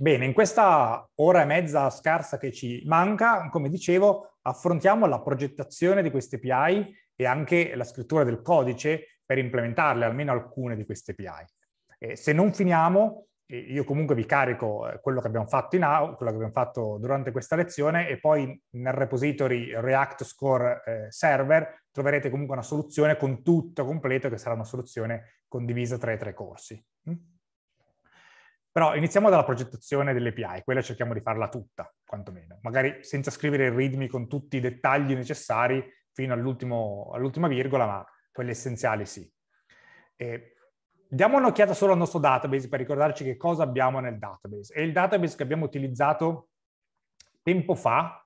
Bene, in questa ora e mezza scarsa che ci manca, come dicevo, affrontiamo la progettazione di queste API e anche la scrittura del codice per implementarle, almeno alcune di queste API. Eh, se non finiamo, io comunque vi carico eh, quello che abbiamo fatto in out, quello che abbiamo fatto durante questa lezione e poi nel repository React Score eh, Server troverete comunque una soluzione con tutto completo che sarà una soluzione condivisa tra i tre corsi. Mm? Però iniziamo dalla progettazione dell'API, quella cerchiamo di farla tutta, quantomeno, magari senza scrivere il ritmi con tutti i dettagli necessari fino all'ultima virgola, ma quelli essenziali sì. E diamo un'occhiata solo al nostro database per ricordarci che cosa abbiamo nel database. È il database che abbiamo utilizzato tempo fa,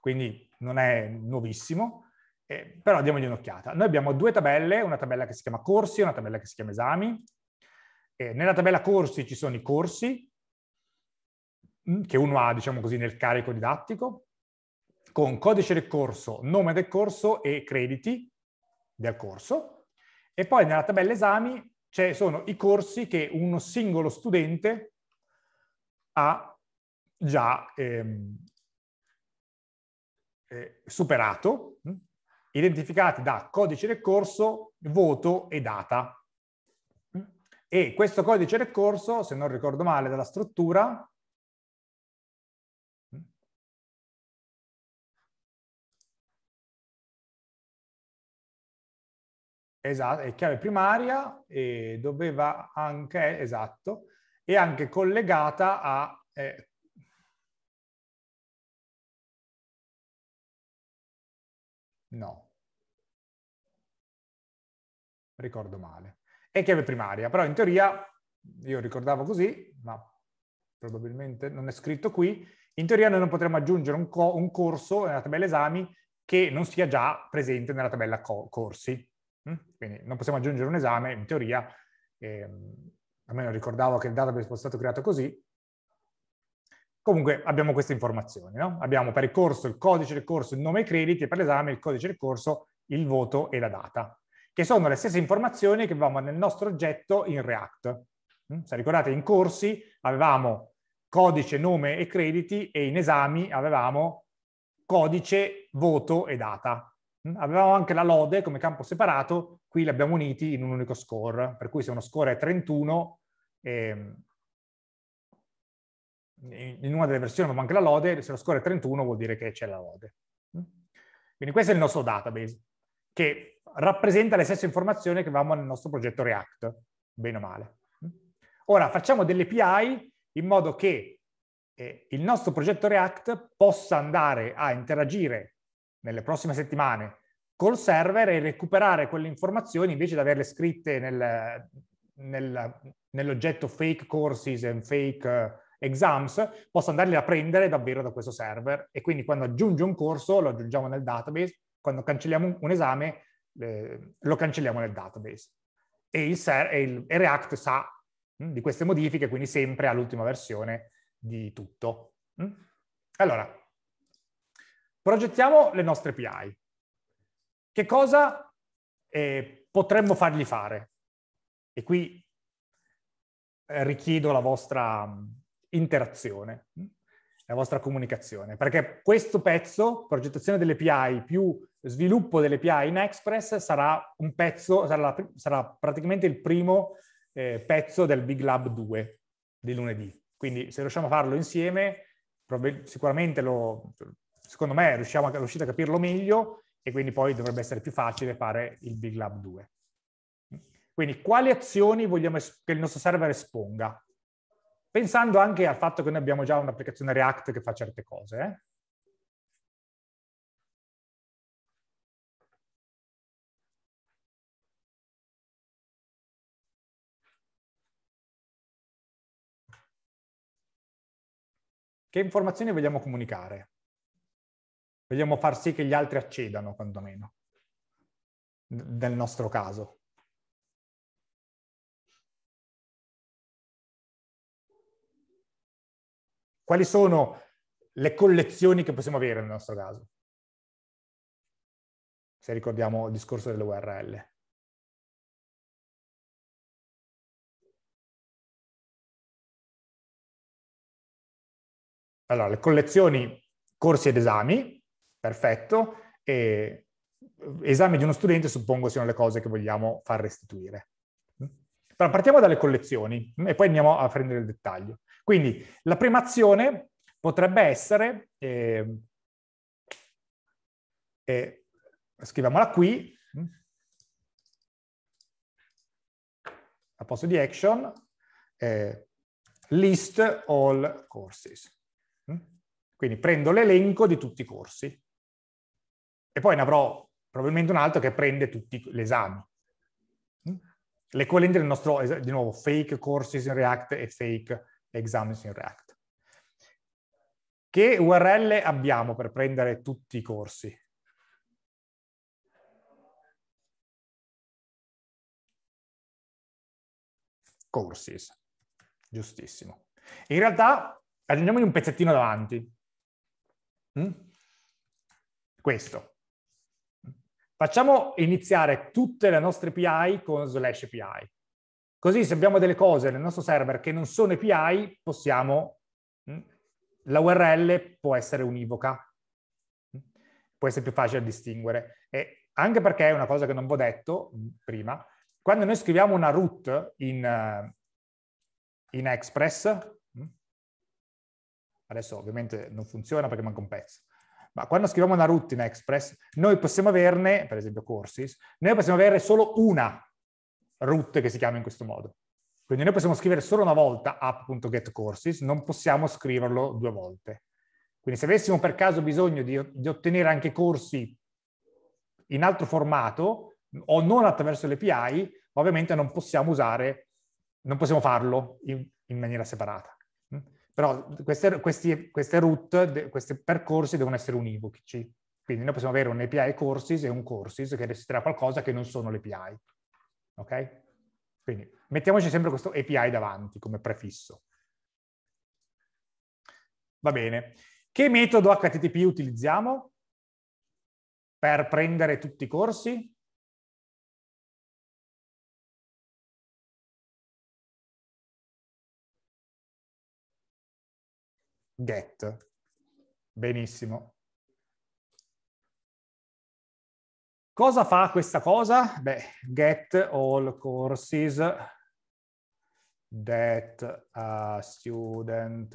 quindi non è nuovissimo, eh, però diamogli un'occhiata. Noi abbiamo due tabelle, una tabella che si chiama corsi e una tabella che si chiama esami. Eh, nella tabella corsi ci sono i corsi mm, che uno ha, diciamo così, nel carico didattico, con codice del corso, nome del corso e crediti del corso. E poi nella tabella esami ci sono i corsi che uno singolo studente ha già ehm, eh, superato, mm, identificati da codice del corso, voto e data e questo codice del corso, se non ricordo male dalla struttura, Esatto, è chiave primaria e doveva anche, esatto, è anche collegata a... Eh, no, ricordo male e chiave primaria. Però in teoria, io ricordavo così, ma probabilmente non è scritto qui, in teoria noi non potremmo aggiungere un, co- un corso nella tabella esami che non sia già presente nella tabella co- corsi. Mm? Quindi non possiamo aggiungere un esame, in teoria, ehm, almeno ricordavo che il database fosse stato creato così. Comunque abbiamo queste informazioni, no? Abbiamo per il corso il codice del corso, il nome e i crediti, e per l'esame il codice del corso, il voto e la data che sono le stesse informazioni che avevamo nel nostro oggetto in React. Mm? Se ricordate, in corsi avevamo codice, nome e crediti e in esami avevamo codice, voto e data. Mm? Avevamo anche la lode come campo separato, qui li abbiamo uniti in un unico score, per cui se uno score è 31, ehm, in una delle versioni abbiamo anche la lode, se lo score è 31 vuol dire che c'è la lode. Mm? Quindi questo è il nostro database, che rappresenta le stesse informazioni che avevamo nel nostro progetto React, bene o male. Ora facciamo delle API in modo che eh, il nostro progetto React possa andare a interagire nelle prossime settimane col server e recuperare quelle informazioni invece di averle scritte nel, nel, nell'oggetto fake courses and fake eh, exams, possa andarle a prendere davvero da questo server e quindi quando aggiunge un corso lo aggiungiamo nel database, quando cancelliamo un esame eh, lo cancelliamo nel database. E, il, ser- e il e React sa mh, mm, di queste modifiche, quindi sempre all'ultima versione di tutto. Mh? Mm? Allora, progettiamo le nostre API. Che cosa eh, potremmo fargli fare? E qui eh, richiedo la vostra mh, mm, interazione la vostra comunicazione, perché questo pezzo, progettazione delle API più sviluppo delle API in Express sarà un pezzo, sarà, sarà praticamente il primo eh, pezzo del Big Lab 2 di lunedì. Quindi se riusciamo a farlo insieme, sicuramente lo, secondo me riusciamo a, riuscite a capirlo meglio e quindi poi dovrebbe essere più facile fare il Big Lab 2. Quindi quali azioni vogliamo che il nostro server esponga? Pensando anche al fatto che noi abbiamo già un'applicazione React che fa certe cose. Eh? che informazioni vogliamo comunicare? Vogliamo far sì che gli altri accedano, quantomeno, nel nostro caso. Quali sono le collezioni che possiamo avere nel nostro caso? Se ricordiamo il discorso delle URL. Allora, le collezioni corsi ed esami, perfetto, e esami di uno studente suppongo siano le cose che vogliamo far restituire. Però partiamo dalle collezioni e poi andiamo a prendere il dettaglio. Quindi la prima azione potrebbe essere, eh, eh, scriviamola qui, a posto di action, eh, list all courses. Quindi prendo l'elenco di tutti i corsi e poi ne avrò probabilmente un altro che prende tutti gli esami. Mm. L'equivalente del nostro, di nuovo, fake courses in React e fake exams in React. Che URL abbiamo per prendere tutti i corsi? Courses, giustissimo. In realtà aggiungiamogli un pezzettino davanti, Mm? Questo. Facciamo iniziare tutte le nostre API con slash API. Così se abbiamo delle cose nel nostro server che non sono API, possiamo, mm, la URL può essere univoca, mm? può essere più facile da distinguere. E anche perché è una cosa che non vi ho detto prima, quando noi scriviamo una root in, eh, in Express, adesso ovviamente non funziona perché manca un pezzo, ma quando scriviamo una route in Express, noi possiamo averne, per esempio Courses, noi possiamo avere solo una route che si chiama in questo modo. Quindi noi possiamo scrivere solo una volta app.getCourses, non possiamo scriverlo due volte. Quindi se avessimo per caso bisogno di, di ottenere anche corsi in altro formato o non attraverso l'API, ovviamente non possiamo usare, non possiamo farlo in, in maniera separata. Però queste, questi, queste route, questi percorsi devono essere univoci. Quindi noi possiamo avere un API courses e un courses che restituirà qualcosa che non sono le API. Ok? Quindi mettiamoci sempre questo API davanti come prefisso. Va bene. Che metodo HTTP utilizziamo per prendere tutti i corsi? get. Benissimo. Cosa fa questa cosa? Beh, get all courses that a student,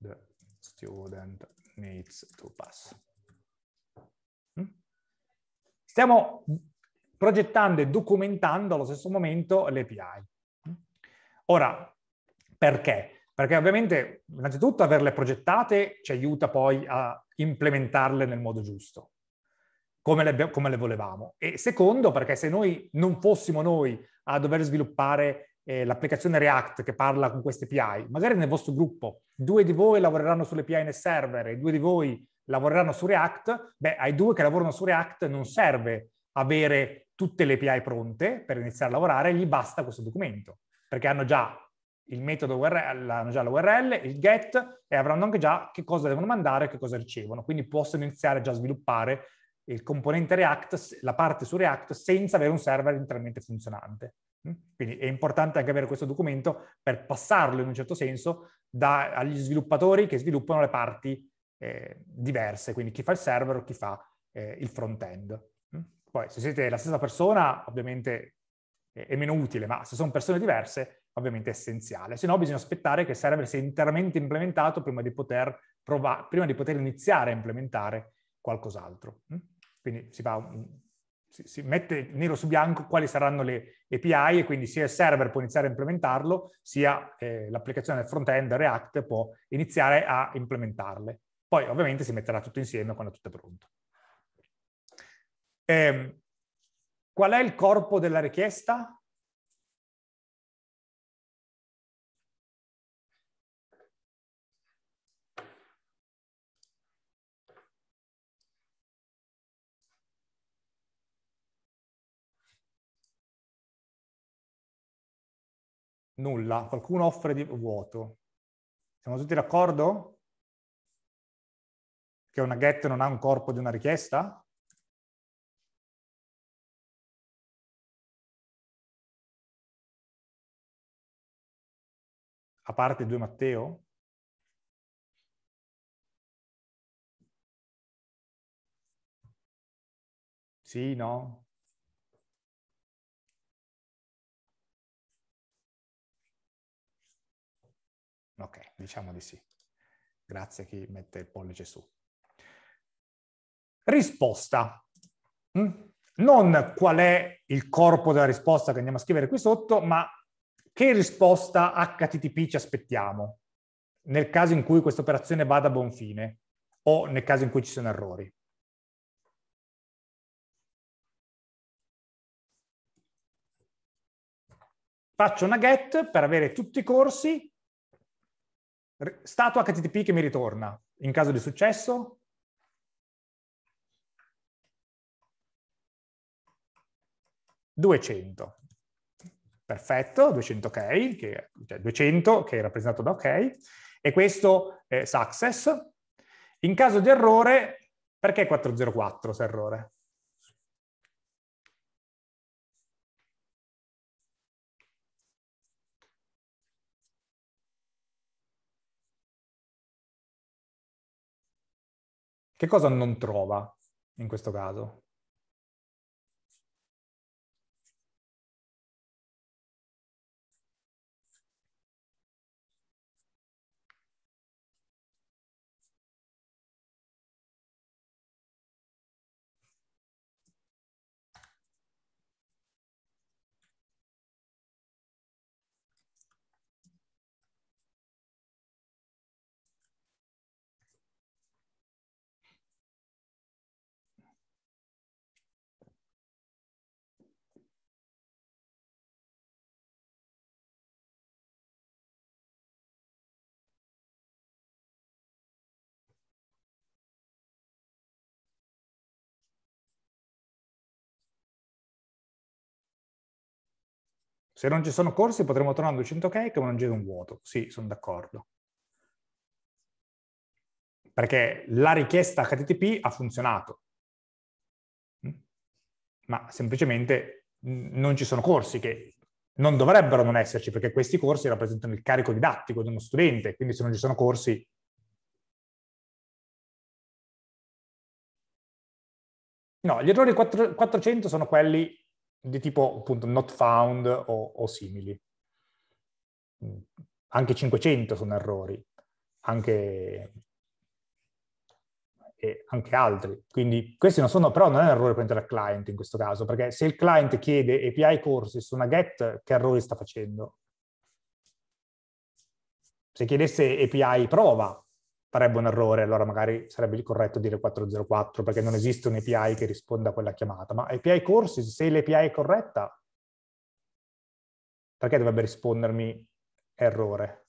the student needs to pass. Hmm? Stiamo progettando e documentando allo stesso momento l'API. Hmm? Ora, perché? perché ovviamente innanzitutto averle progettate ci aiuta poi a implementarle nel modo giusto, come le, come le volevamo. E secondo, perché se noi non fossimo noi a dover sviluppare eh, l'applicazione React che parla con queste API, magari nel vostro gruppo due di voi lavoreranno sulle API nel server e due di voi lavoreranno su React, beh, ai due che lavorano su React non serve avere tutte le API pronte per iniziare a lavorare, gli basta questo documento, perché hanno già il metodo URL, hanno già la URL, il get e avranno anche già che cosa devono mandare e che cosa ricevono. Quindi possono iniziare già a sviluppare il componente React, la parte su React, senza avere un server interamente funzionante. Mm? Quindi è importante anche avere questo documento per passarlo in un certo senso da, agli sviluppatori che sviluppano le parti eh, diverse, quindi chi fa il server o chi fa eh, il front-end. Mm? Poi se siete la stessa persona, ovviamente è meno utile, ma se sono persone diverse, ovviamente essenziale, se no bisogna aspettare che il server sia interamente implementato prima di poter, prova- prima di poter iniziare a implementare qualcos'altro. Mm? Quindi si, un, si, si, mette nero su bianco quali saranno le API e quindi sia il server può iniziare a implementarlo, sia eh, l'applicazione del front-end React può iniziare a implementarle. Poi ovviamente si metterà tutto insieme quando tutto è pronto. Ehm, qual è il corpo della richiesta? Nulla. Qualcuno offre di vuoto. Siamo tutti d'accordo? Che una get non ha un corpo di una richiesta? A parte 2 Matteo? Sì, no? Ok, diciamo di sì. Grazie a chi mette il pollice su. Risposta. Mm? Non qual è il corpo della risposta che andiamo a scrivere qui sotto, ma che risposta HTTP ci aspettiamo nel caso in cui questa operazione vada a buon fine o nel caso in cui ci siano errori. Faccio una get per avere tutti i corsi stato HTTP che mi ritorna. In caso di successo, «200». Perfetto, 200 OK, che, cioè 200 che è rappresentato da OK, e questo è success. In caso di errore, perché 404 se errore? Che cosa non trova in questo caso? Se non ci sono corsi potremmo tornare a 200k come non c'è un vuoto. Sì, sono d'accordo. Perché la richiesta HTTP ha funzionato, mm? ma semplicemente non ci sono corsi che non dovrebbero non esserci, perché questi corsi rappresentano il carico didattico di uno studente, quindi se non ci sono corsi No, gli errori 400 sono quelli di tipo appunto not found o, o simili. Mm. Anche 500 sono errori, anche, anche altri. Quindi questi non sono, però non è un errore per il client in questo caso, perché se il client chiede API corsi su una GET, che errori sta facendo? Se chiedesse API prova, farebbe un errore, allora magari sarebbe il corretto dire 404 perché non esiste un API che risponda a quella chiamata, ma API courses, se l'API è corretta, perché dovrebbe rispondermi errore?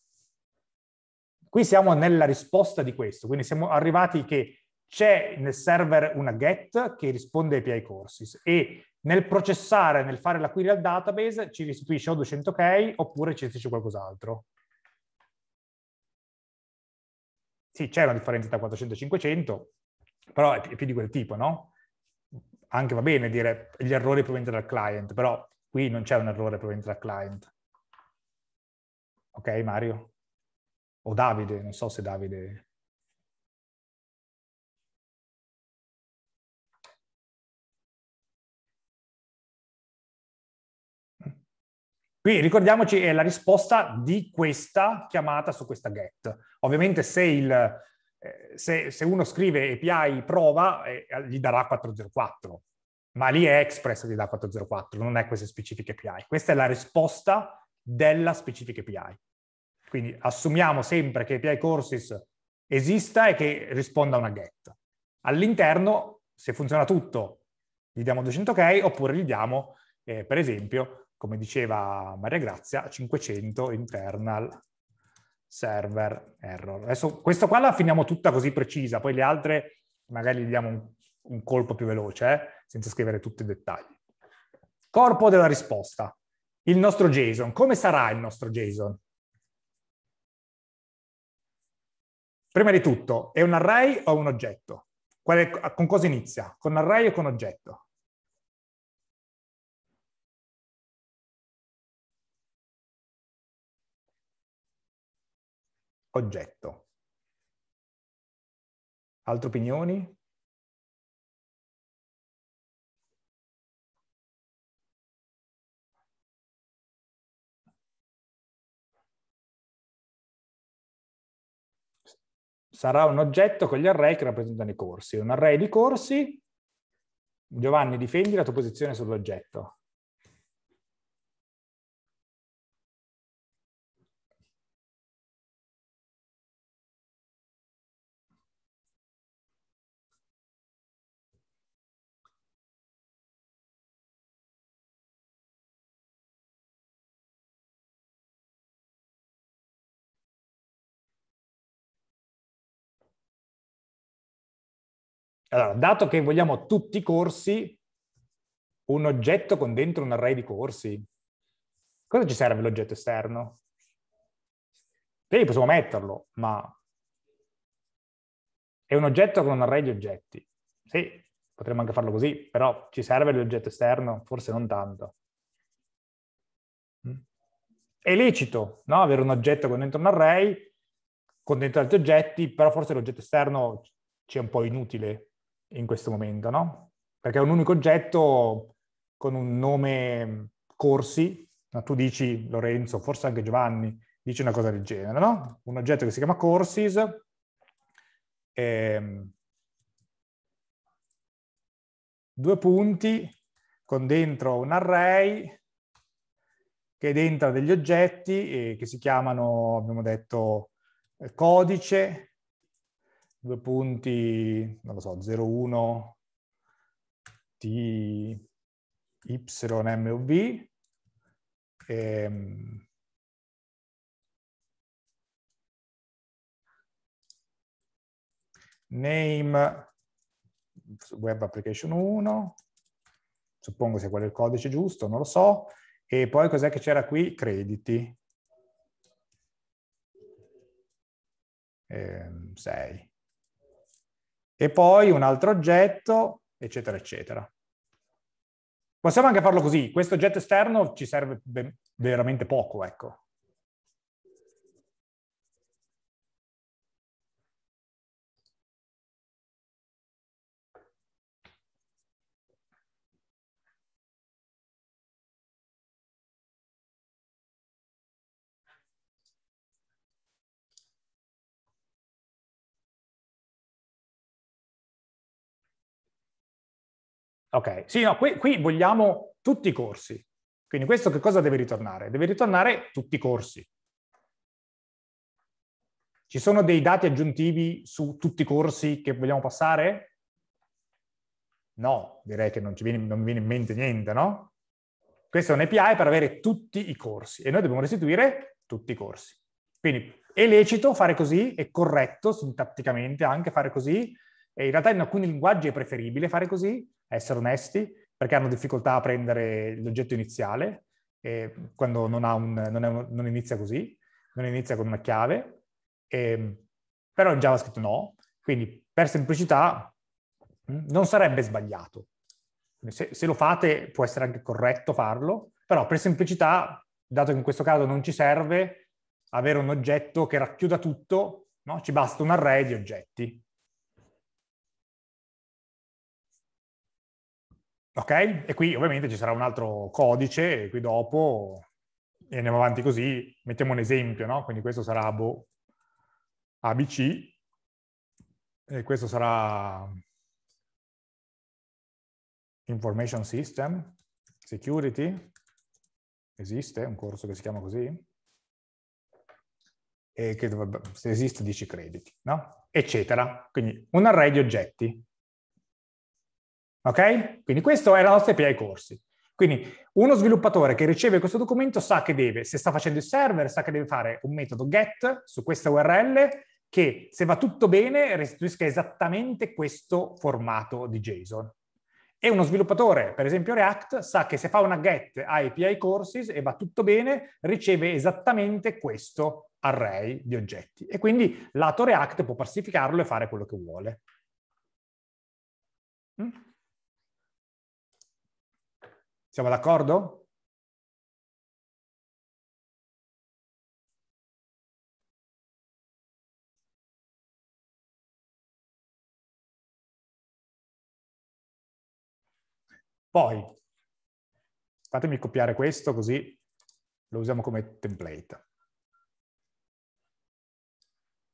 Qui siamo nella risposta di questo, quindi siamo arrivati che c'è nel server una get che risponde API courses e nel processare, nel fare la query al database, ci restituisce o 200K oppure ci restituisce qualcos'altro. sì, c'è una differenza tra 400 e 500, però è più di quel tipo, no? Anche va bene dire gli errori provenienti dal client, però qui non c'è un errore proveniente dal client. Ok, Mario? O Davide, non so se Davide... Qui ricordiamoci è eh, la risposta di questa chiamata su questa get. Ovviamente se, il, eh, se, se uno scrive API prova, eh, gli darà 404, ma lì è Express che gli dà 404, non è queste specifiche API. Questa è la risposta della specifica API. Quindi assumiamo sempre che API Courses esista e che risponda a una get. All'interno, se funziona tutto, gli diamo 200k oppure gli diamo, eh, per esempio, come diceva Maria Grazia, 500 internal server error. Adesso questa qua la finiamo tutta così precisa, poi le altre magari gli diamo un, un colpo più veloce, eh? senza scrivere tutti i dettagli. Corpo della risposta. Il nostro JSON. Come sarà il nostro JSON? Prima di tutto, è un array o un oggetto? È, con cosa inizia? Con array o con oggetto? oggetto. Altre opinioni? Sarà un oggetto con gli array che rappresentano i corsi. Un array di corsi. Giovanni, difendi la tua posizione sull'oggetto. Allora, dato che vogliamo tutti i corsi, un oggetto con dentro un array di corsi, cosa ci serve l'oggetto esterno? Sì, possiamo metterlo, ma è un oggetto con un array di oggetti. Sì, potremmo anche farlo così, però ci serve l'oggetto esterno? Forse non tanto. Mm. È lecito no? avere un oggetto con dentro un array, con dentro altri oggetti, però forse l'oggetto esterno ci è un po' inutile in questo momento, no? Perché è un unico oggetto con un nome mm, corsi, ma tu dici Lorenzo, forse anche Giovanni, dici una cosa del genere, no? Un oggetto che si chiama Corsis. ehm, due punti con dentro un array che dentro degli oggetti eh, che si chiamano, abbiamo detto, eh, codice, due punti, non lo so, 0,1 di y, m o v, ehm, name web application 1, suppongo sia quello il codice giusto, non lo so, e poi cos'è che c'era qui? Crediti. 6. Eh, e poi un altro oggetto, eccetera, eccetera. Possiamo anche farlo così, questo oggetto esterno ci serve veramente poco, ecco. Ok, sì, no, qui, qui vogliamo tutti i corsi. Quindi questo che cosa deve ritornare? Deve ritornare tutti i corsi. Ci sono dei dati aggiuntivi su tutti i corsi che vogliamo passare? No, direi che non, ci viene, non viene in mente niente, no? Questo è un API per avere tutti i corsi e noi dobbiamo restituire tutti i corsi. Quindi è lecito fare così, è corretto sintatticamente anche fare così, e in realtà in alcuni linguaggi è preferibile fare così, a essere onesti, perché hanno difficoltà a prendere l'oggetto iniziale, eh, quando non, un, non, un, non, inizia così, non inizia con una chiave, eh, però in JavaScript no, quindi per semplicità mm, non sarebbe sbagliato. Se, se, lo fate può essere anche corretto farlo, però per semplicità, dato che in questo caso non ci serve avere un oggetto che racchiuda tutto, no? ci basta un array di oggetti. Ok? E qui ovviamente ci sarà un altro codice, qui dopo, e andiamo avanti così, mettiamo un esempio, no? Quindi questo sarà boh, ABC, e questo sarà Information System, Security, esiste un corso che si chiama così, e che se esiste 10 crediti, no? eccetera. Quindi un array di oggetti. Ok? Quindi questo è la nostra API corsi. Quindi uno sviluppatore che riceve questo documento sa che deve, se sta facendo il server, sa che deve fare un metodo get su questa URL che se va tutto bene restituisca esattamente questo formato di JSON. E uno sviluppatore, per esempio React, sa che se fa una get a API courses e va tutto bene, riceve esattamente questo array di oggetti. E quindi lato React può parsificarlo e fare quello che vuole. Mm? Siamo d'accordo? Poi, fatemi copiare questo così lo usiamo come template.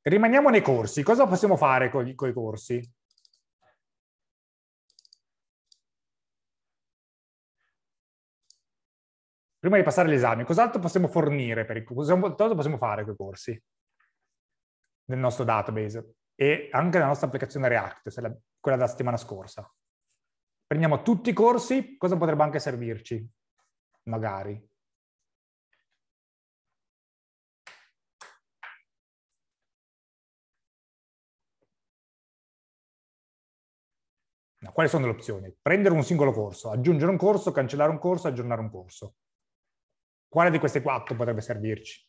Rimaniamo nei corsi. Cosa possiamo fare con, i corsi? prima di passare l'esame, cos'altro possiamo fornire, per il, cos'altro possiamo fare con i corsi nel nostro database e anche nella nostra applicazione React, quella della settimana scorsa. Prendiamo tutti i corsi, cosa potrebbe anche servirci? Magari. No, quali sono le opzioni? Prendere un singolo corso, aggiungere un corso, cancellare un corso, aggiornare un corso. Quale di queste quattro potrebbe servirci?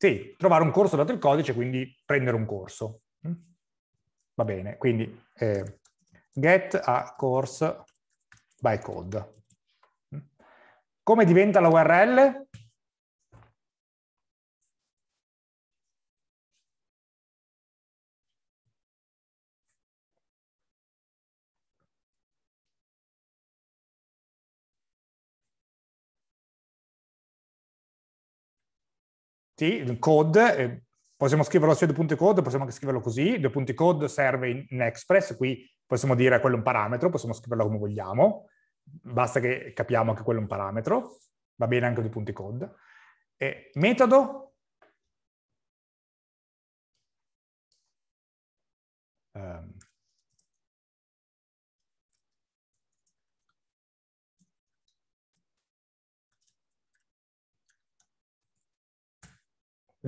Sì, trovare un corso dato il codice, quindi prendere un corso. Mm. Va bene, quindi eh, get a course by code. Mm. Come diventa la URL? il code, eh, possiamo scriverlo due punti code, possiamo anche scriverlo così, due punti code serve in, in Express, qui possiamo dire quello è un parametro, possiamo scriverlo come vogliamo, basta che capiamo che quello è un parametro, va bene anche due punti code. E metodo,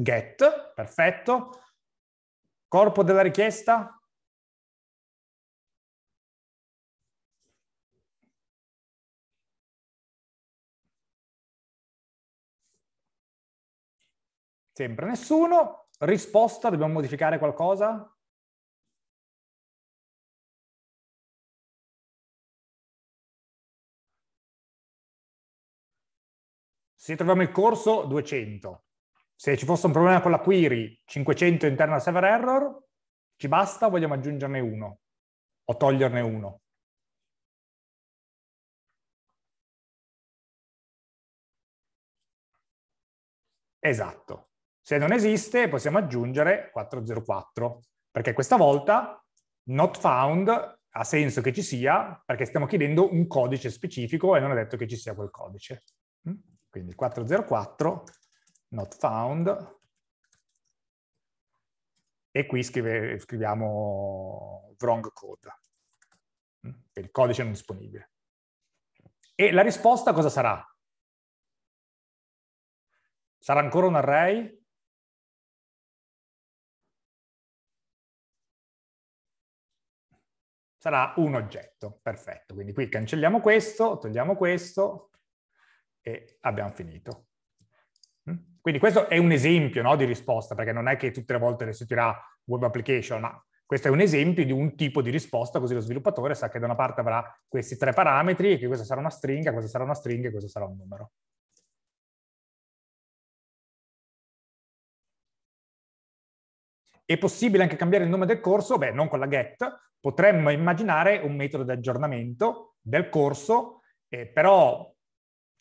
get, perfetto. Corpo della richiesta? Sempre nessuno. Risposta, dobbiamo modificare qualcosa? Se troviamo il corso, 200 se ci fosse un problema con la query, 500 internal server error, ci basta o vogliamo aggiungerne uno o toglierne uno? Esatto. Se non esiste possiamo aggiungere 404, perché questa volta not found ha senso che ci sia perché stiamo chiedendo un codice specifico e non è detto che ci sia quel codice. Mm? Quindi 404 not found, e qui scrive, scriviamo wrong code, mm, per il codice non disponibile. E la risposta cosa sarà? Sarà ancora un array? Sarà un oggetto, perfetto. Quindi qui cancelliamo questo, togliamo questo e abbiamo finito. Quindi questo è un esempio no, di risposta, perché non è che tutte le volte restituirà web application, ma questo è un esempio di un tipo di risposta, così lo sviluppatore sa che da una parte avrà questi tre parametri e che questa sarà una stringa, questa sarà una stringa e questo sarà un numero. È possibile anche cambiare il nome del corso? Beh, non con la get. Potremmo immaginare un metodo di aggiornamento del corso, eh, però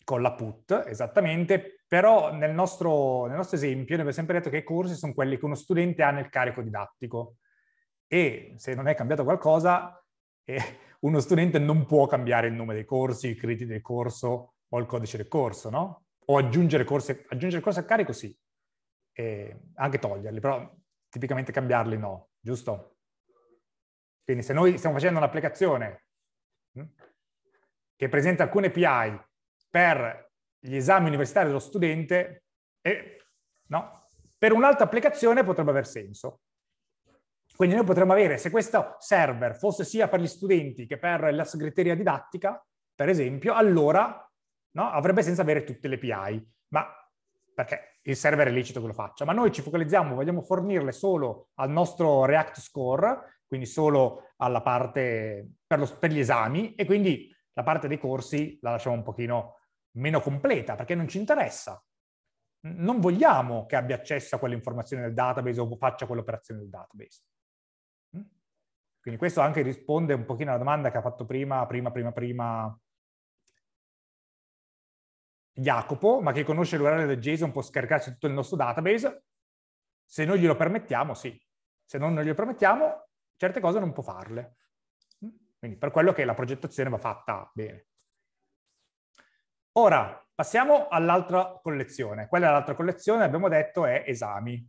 con la put, esattamente, però nel nostro, nel nostro esempio noi abbiamo sempre detto che i corsi sono quelli che uno studente ha nel carico didattico e se non è cambiato qualcosa eh, uno studente non può cambiare il nome dei corsi, i crediti del corso o il codice del corso, no? O aggiungere corsi, aggiungere corsi a carico sì, e anche toglierli, però tipicamente cambiarli no, giusto? Quindi se noi stiamo facendo un'applicazione hm, che presenta alcune API per gli esami universitari dello studente e no? per un'altra applicazione potrebbe aver senso. Quindi noi potremmo avere, se questo server fosse sia per gli studenti che per la segreteria didattica, per esempio, allora no? avrebbe senso avere tutte le PI, ma perché il server è lecito che lo faccia. Ma noi ci focalizziamo, vogliamo fornirle solo al nostro React Score, quindi solo alla parte per, lo, per gli esami, e quindi la parte dei corsi la lasciamo un pochino meno completa perché non ci interessa. Non vogliamo che abbia accesso a quelle informazioni del database o faccia quell'operazione del database. Mm? Quindi questo anche risponde un pochino alla domanda che ha fatto prima, prima, prima, prima Jacopo, ma che conosce l'URL del JSON può scaricarsi tutto il nostro database. Se noi glielo permettiamo, sì. Se non glielo permettiamo, certe cose non può farle. Mm? Quindi per quello che la progettazione va fatta bene. Ora passiamo all'altra collezione. Quella è l'altra collezione, abbiamo detto, è esami.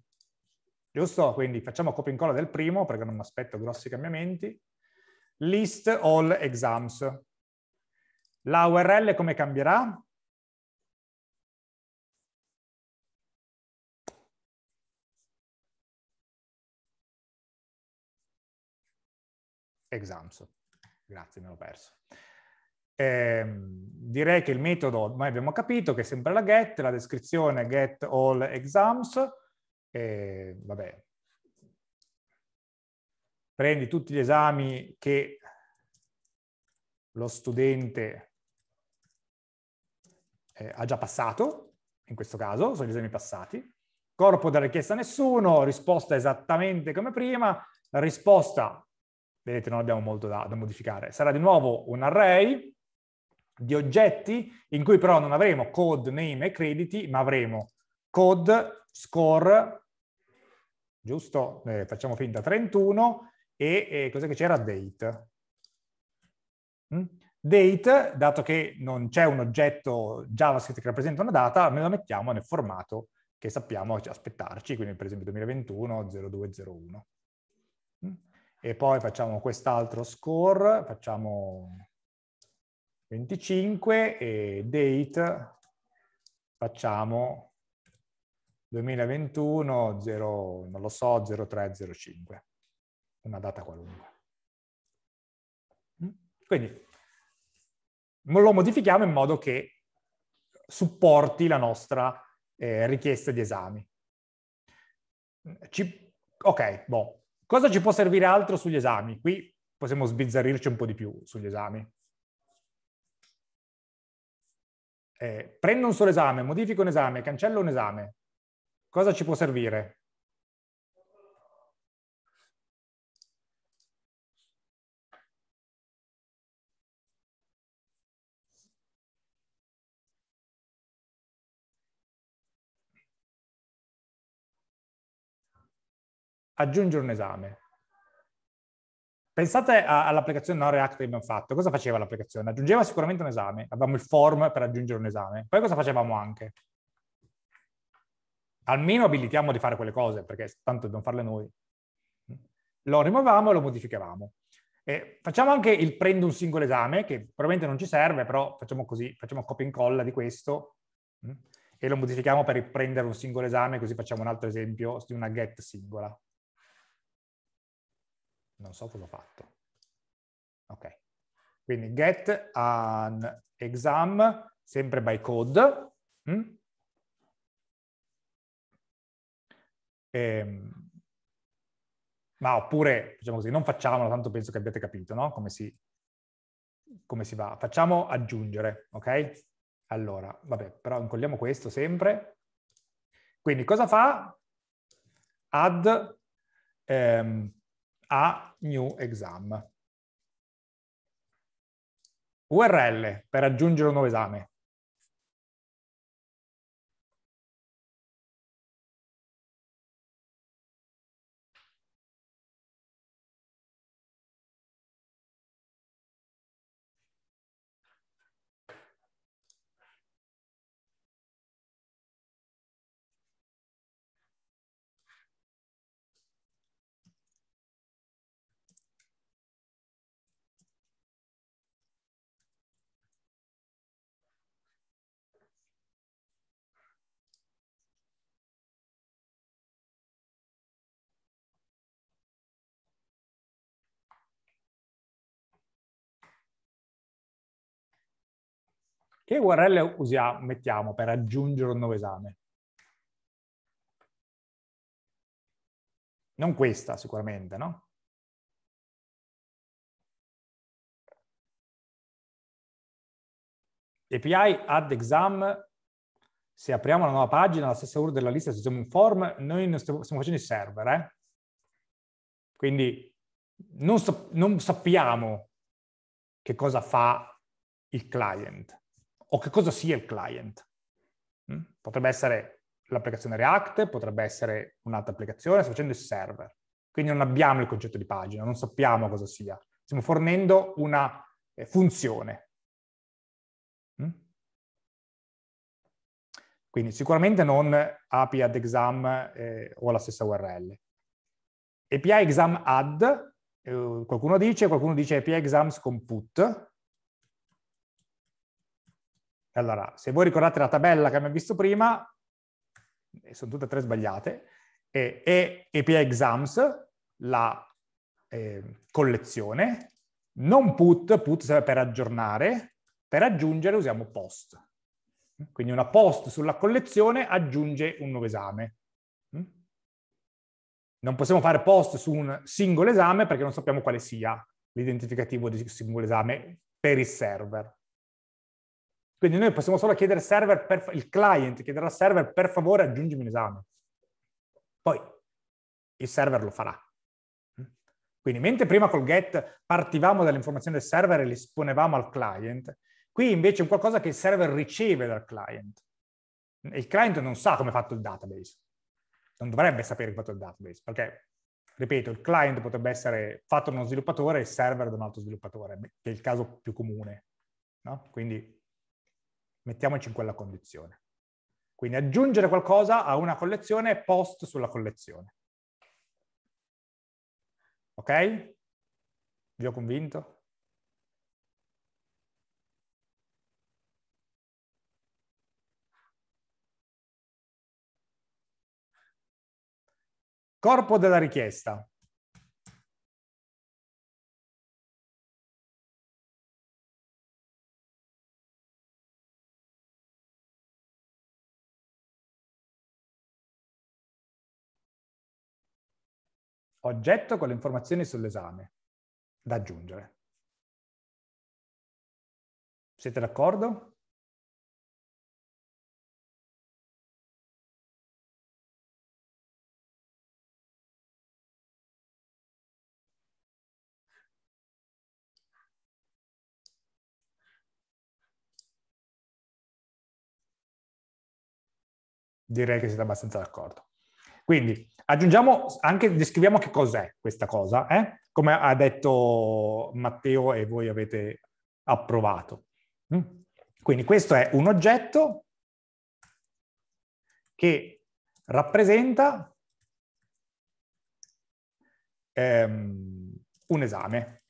Giusto? Quindi facciamo copia e incolla del primo, perché non mi aspetto grossi cambiamenti. List all exams. La URL come cambierà? Exams. Grazie, me l'ho perso. Eh, direi che il metodo, ormai abbiamo capito, che è sempre la get, la descrizione get all exams, eh, vabbè, prendi tutti gli esami che lo studente eh, ha già passato, in questo caso sono gli esami passati, corpo della richiesta nessuno, risposta esattamente come prima, la risposta, vedete non abbiamo molto da, da modificare, sarà di nuovo un array, di oggetti in cui però non avremo code, name e crediti, ma avremo code, score, giusto? Eh, facciamo finta 31 e, e cos'è che c'era? Date. Mm? Date, dato che non c'è un oggetto JavaScript che rappresenta una data, me la mettiamo nel formato che sappiamo aspettarci, quindi per esempio 2021 0201. Mm? E poi facciamo quest'altro score, facciamo 25 e date facciamo 2021 0, non lo so, 0305, una data qualunque. Mm? Quindi lo modifichiamo in modo che supporti la nostra eh, richiesta di esami. Ci, ok, boh. Cosa ci può servire altro sugli esami? Qui possiamo sbizzarrirci un po' di più sugli esami. eh, prendo un solo esame, modifico un esame, cancello un esame, cosa ci può servire? aggiungere un esame. Pensate all'applicazione non React che abbiamo fatto. Cosa faceva l'applicazione? Aggiungeva sicuramente un esame. Avevamo il form per aggiungere un esame. Poi cosa facevamo anche? Almeno abilitiamo di fare quelle cose, perché tanto dobbiamo farle noi. Lo rimuovevamo e lo modificavamo. E facciamo anche il prendo un singolo esame, che probabilmente non ci serve, però facciamo così, facciamo copia e incolla di questo mm, e lo modifichiamo per prendere un singolo esame, così facciamo un altro esempio di una get singola non so cosa ho fatto. Ok. Quindi get an exam, sempre by code. Mm? E, ehm, ma oppure, diciamo così, non facciamolo, tanto penso che abbiate capito, no? Come si, come si va. Facciamo aggiungere, ok? Allora, vabbè, però incolliamo questo sempre. Quindi cosa fa? Add ehm, a new exam. URL per aggiungere un nuovo esame. Che URL usiamo, mettiamo per aggiungere un nuovo esame? Non questa sicuramente, no? API add exam, se apriamo una nuova pagina, la stessa URL della lista, se siamo un form, noi non stiamo, stiamo facendo il server, eh? Quindi non, so, non sappiamo che cosa fa il client o che cosa sia il client. Mm? Potrebbe essere l'applicazione React, potrebbe essere un'altra applicazione, sta facendo il server. Quindi non abbiamo il concetto di pagina, non sappiamo cosa sia. Stiamo fornendo una eh, funzione. Mm? Quindi sicuramente non API ad exam eh, o la stessa URL. API exam add, eh, qualcuno dice, qualcuno dice API exams con put, allora, se voi ricordate la tabella che abbiamo visto prima, sono tutte e tre sbagliate, è, è EPA Exams, la eh, collezione, non put, put serve per aggiornare, per aggiungere usiamo post. Quindi una post sulla collezione aggiunge un nuovo esame. Non possiamo fare post su un singolo esame perché non sappiamo quale sia l'identificativo di singolo esame per il server. Quindi noi possiamo solo chiedere al server, per, il client chiederà al server per favore aggiungimi un esame. Poi il server lo farà. Quindi mentre prima col get partivamo dalle informazioni del server e le esponevamo al client, qui invece è qualcosa che il server riceve dal client. E il client non sa come è fatto il database. Non dovrebbe sapere come è fatto il database, perché, ripeto, il client potrebbe essere fatto da uno sviluppatore e il server da un altro sviluppatore, che è il caso più comune. No? Quindi Mettiamoci in quella condizione. Quindi aggiungere qualcosa a una collezione è post sulla collezione. Ok? Vi ho convinto? Corpo della richiesta. oggetto con le informazioni sull'esame da aggiungere. Siete d'accordo? Direi che siete abbastanza d'accordo. Quindi aggiungiamo anche, descriviamo che cos'è questa cosa, eh? come ha detto Matteo e voi avete approvato. Mm? Quindi questo è un oggetto che rappresenta ehm, un esame.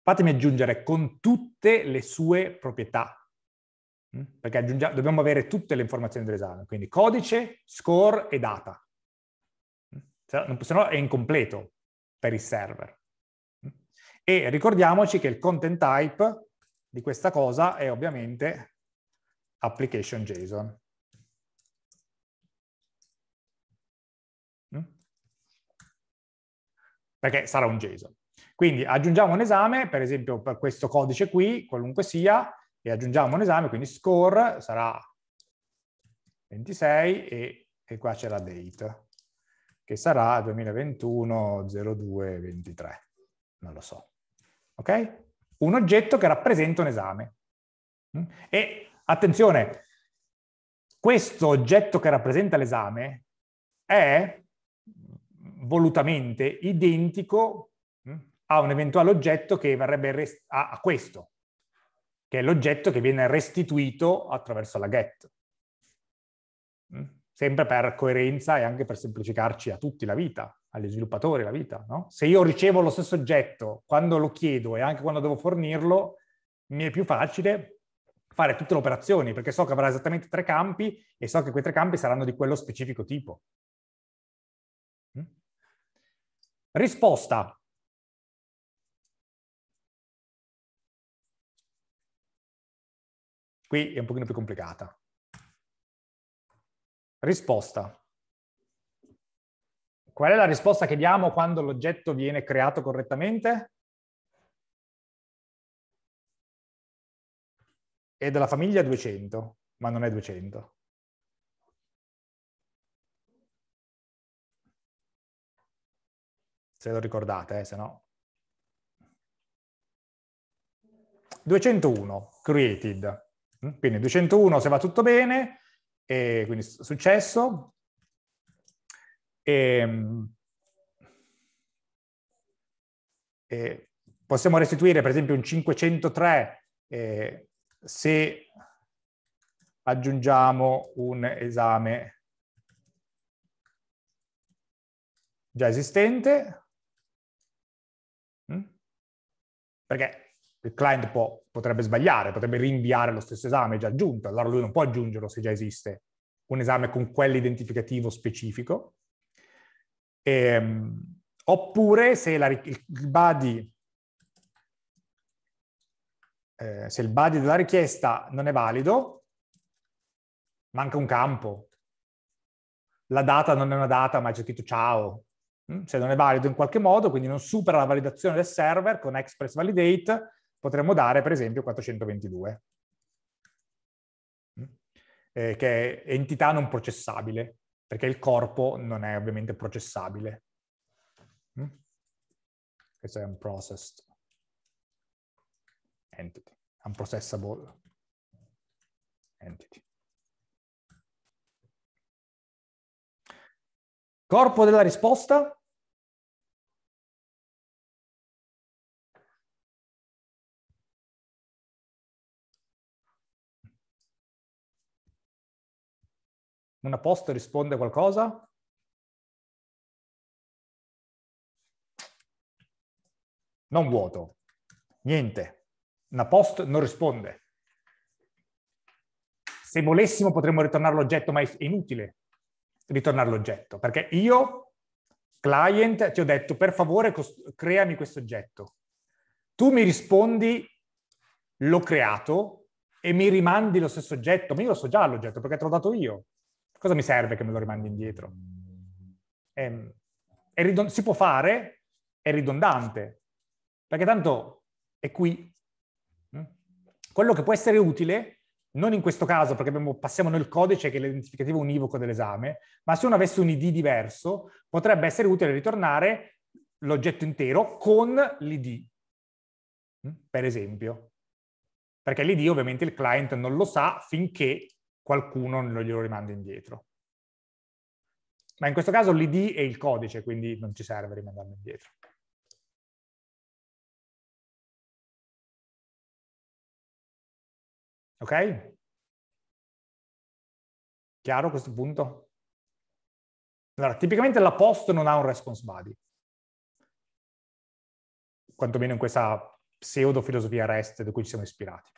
Fatemi aggiungere con tutte le sue proprietà Mm? perché dobbiamo avere tutte le informazioni dell'esame, quindi codice, score e data. Mm? Se no è incompleto per il server. Mm? E ricordiamoci che il content type di questa cosa è ovviamente application JSON. Perché sarà un JSON. Quindi aggiungiamo un esame, per esempio per questo codice qui, qualunque sia, e aggiungiamo un esame, quindi score sarà 26 e, e qua c'è la date, che sarà 2021-02-23, non lo so. Ok? Un oggetto che rappresenta un esame. Mm? E attenzione, questo oggetto che rappresenta l'esame è volutamente identico mm, a un eventuale oggetto che verrebbe a questo, che è l'oggetto che viene restituito attraverso la get. Mm? Sempre per coerenza e anche per semplificarci a tutti la vita, agli sviluppatori la vita. No? Se io ricevo lo stesso oggetto quando lo chiedo e anche quando devo fornirlo, mi è più facile fare tutte le operazioni, perché so che avrà esattamente tre campi e so che quei tre campi saranno di quello specifico tipo. Mm? Risposta. Qui è un pochino più complicata. Risposta. Qual è la risposta che diamo quando l'oggetto viene creato correttamente? È della famiglia 200, ma non è 200. Se lo ricordate, eh, se no... 201, created. Mm? Quindi 201 se va tutto bene, e quindi successo. E, ehm, e possiamo restituire per esempio un 503 eh, se aggiungiamo un esame già esistente, mm? perché il client può potrebbe sbagliare, potrebbe rinviare lo stesso esame già aggiunto, allora lui non può aggiungerlo se già esiste un esame con quell'identificativo specifico. E, ehm, oppure se, la, il body, eh, se il body della richiesta non è valido, manca un campo. La data non è una data, ma c'è scritto ciao. Hm? Se non è valido in qualche modo, quindi non supera la validazione del server con Express Validate, potremmo dare per esempio 422, mm. eh, che è entità non processabile, perché il corpo non è ovviamente processabile. Mm. Questo è un processed entity, un processable entity. Corpo della risposta Una post risponde qualcosa? Non vuoto. Niente. Una post non risponde. Se volessimo potremmo ritornare l'oggetto, ma è inutile ritornare l'oggetto, perché io, client, ti ho detto per favore creami questo oggetto. Tu mi rispondi l'ho creato e mi rimandi lo stesso oggetto, ma io lo so già l'oggetto perché te l'ho dato io cosa mi serve che me lo rimandi indietro? È, ehm, è ridon- si può fare, è ridondante, perché tanto è qui. Mm? Quello che può essere utile, non in questo caso perché abbiamo, passiamo nel codice che è l'identificativo univoco dell'esame, ma se uno avesse un ID diverso, potrebbe essere utile ritornare l'oggetto intero con l'ID, mm? per esempio. Perché l'ID ovviamente il client non lo sa finché qualcuno non glielo rimanda indietro. Ma in questo caso l'id è il codice, quindi non ci serve rimandarlo indietro. Ok? Chiaro questo punto? Allora, tipicamente la post non ha un response body, quantomeno in questa pseudo filosofia REST di cui ci siamo ispirati.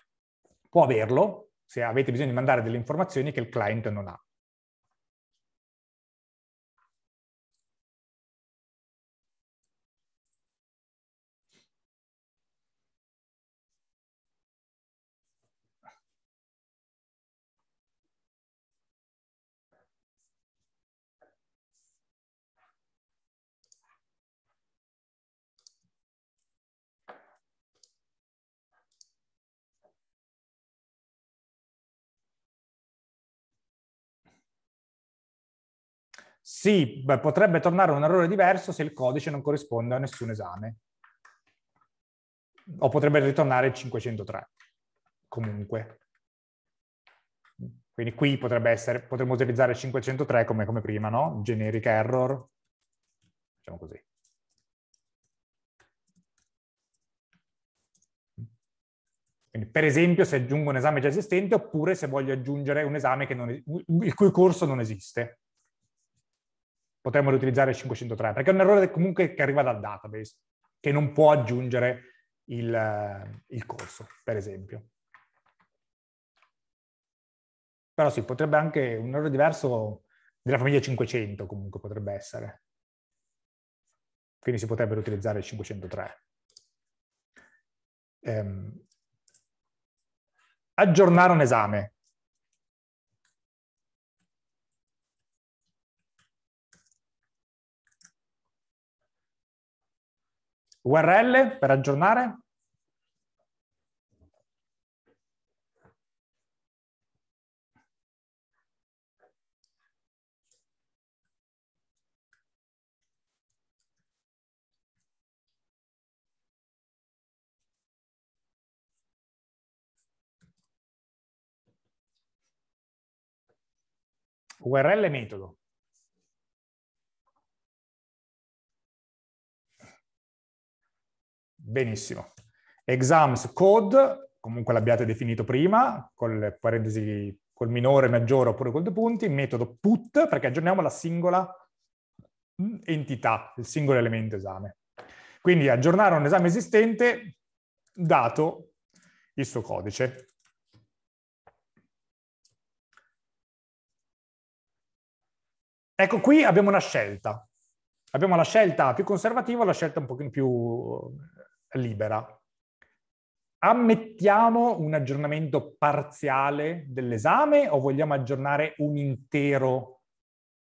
Può averlo, se avete bisogno di mandare delle informazioni che il client non ha. Sì, beh, potrebbe tornare un errore diverso se il codice non corrisponde a nessun esame. O potrebbe ritornare 503, comunque. Quindi qui potrebbe essere, potremmo utilizzare 503 come, come prima, no? Generic error, Facciamo così. Quindi, per esempio, se aggiungo un esame già esistente, oppure se voglio aggiungere un esame non, il cui corso non esiste potremmo riutilizzare il 503, perché è un errore comunque che arriva dal database, che non può aggiungere il, eh, il corso, per esempio. Però sì, potrebbe anche un errore diverso della famiglia 500 comunque potrebbe essere. Quindi si potrebbe riutilizzare il 503. Ehm, aggiornare un esame. URL per aggiornare? URL metodo. Benissimo. Exams code, comunque l'abbiate definito prima, col parentesi, col minore, maggiore oppure col due punti, metodo put, perché aggiorniamo la singola mm, entità, il singolo elemento esame. Quindi aggiornare un esame esistente dato il suo codice. Ecco qui abbiamo una scelta. Abbiamo la scelta più conservativa, la scelta un pochino più libera. Ammettiamo un aggiornamento parziale dell'esame o vogliamo aggiornare un intero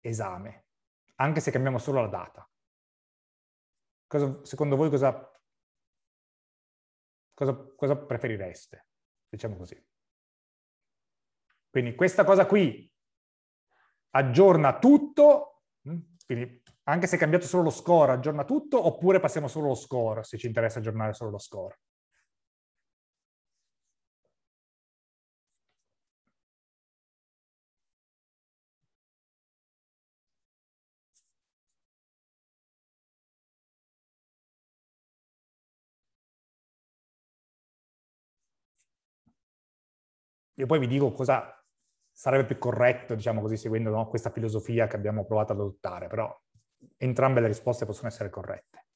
esame, anche se cambiamo solo la data? Cosa, secondo voi cosa, cosa, cosa preferireste? Diciamo così. Quindi questa cosa qui aggiorna tutto, mm, quindi anche se è cambiato solo lo score, aggiorna tutto, oppure passiamo solo lo score, se ci interessa aggiornare solo lo score. Io poi vi dico cosa sarebbe più corretto, diciamo così, seguendo no, questa filosofia che abbiamo provato ad adottare, però entrambe le risposte possono essere corrette.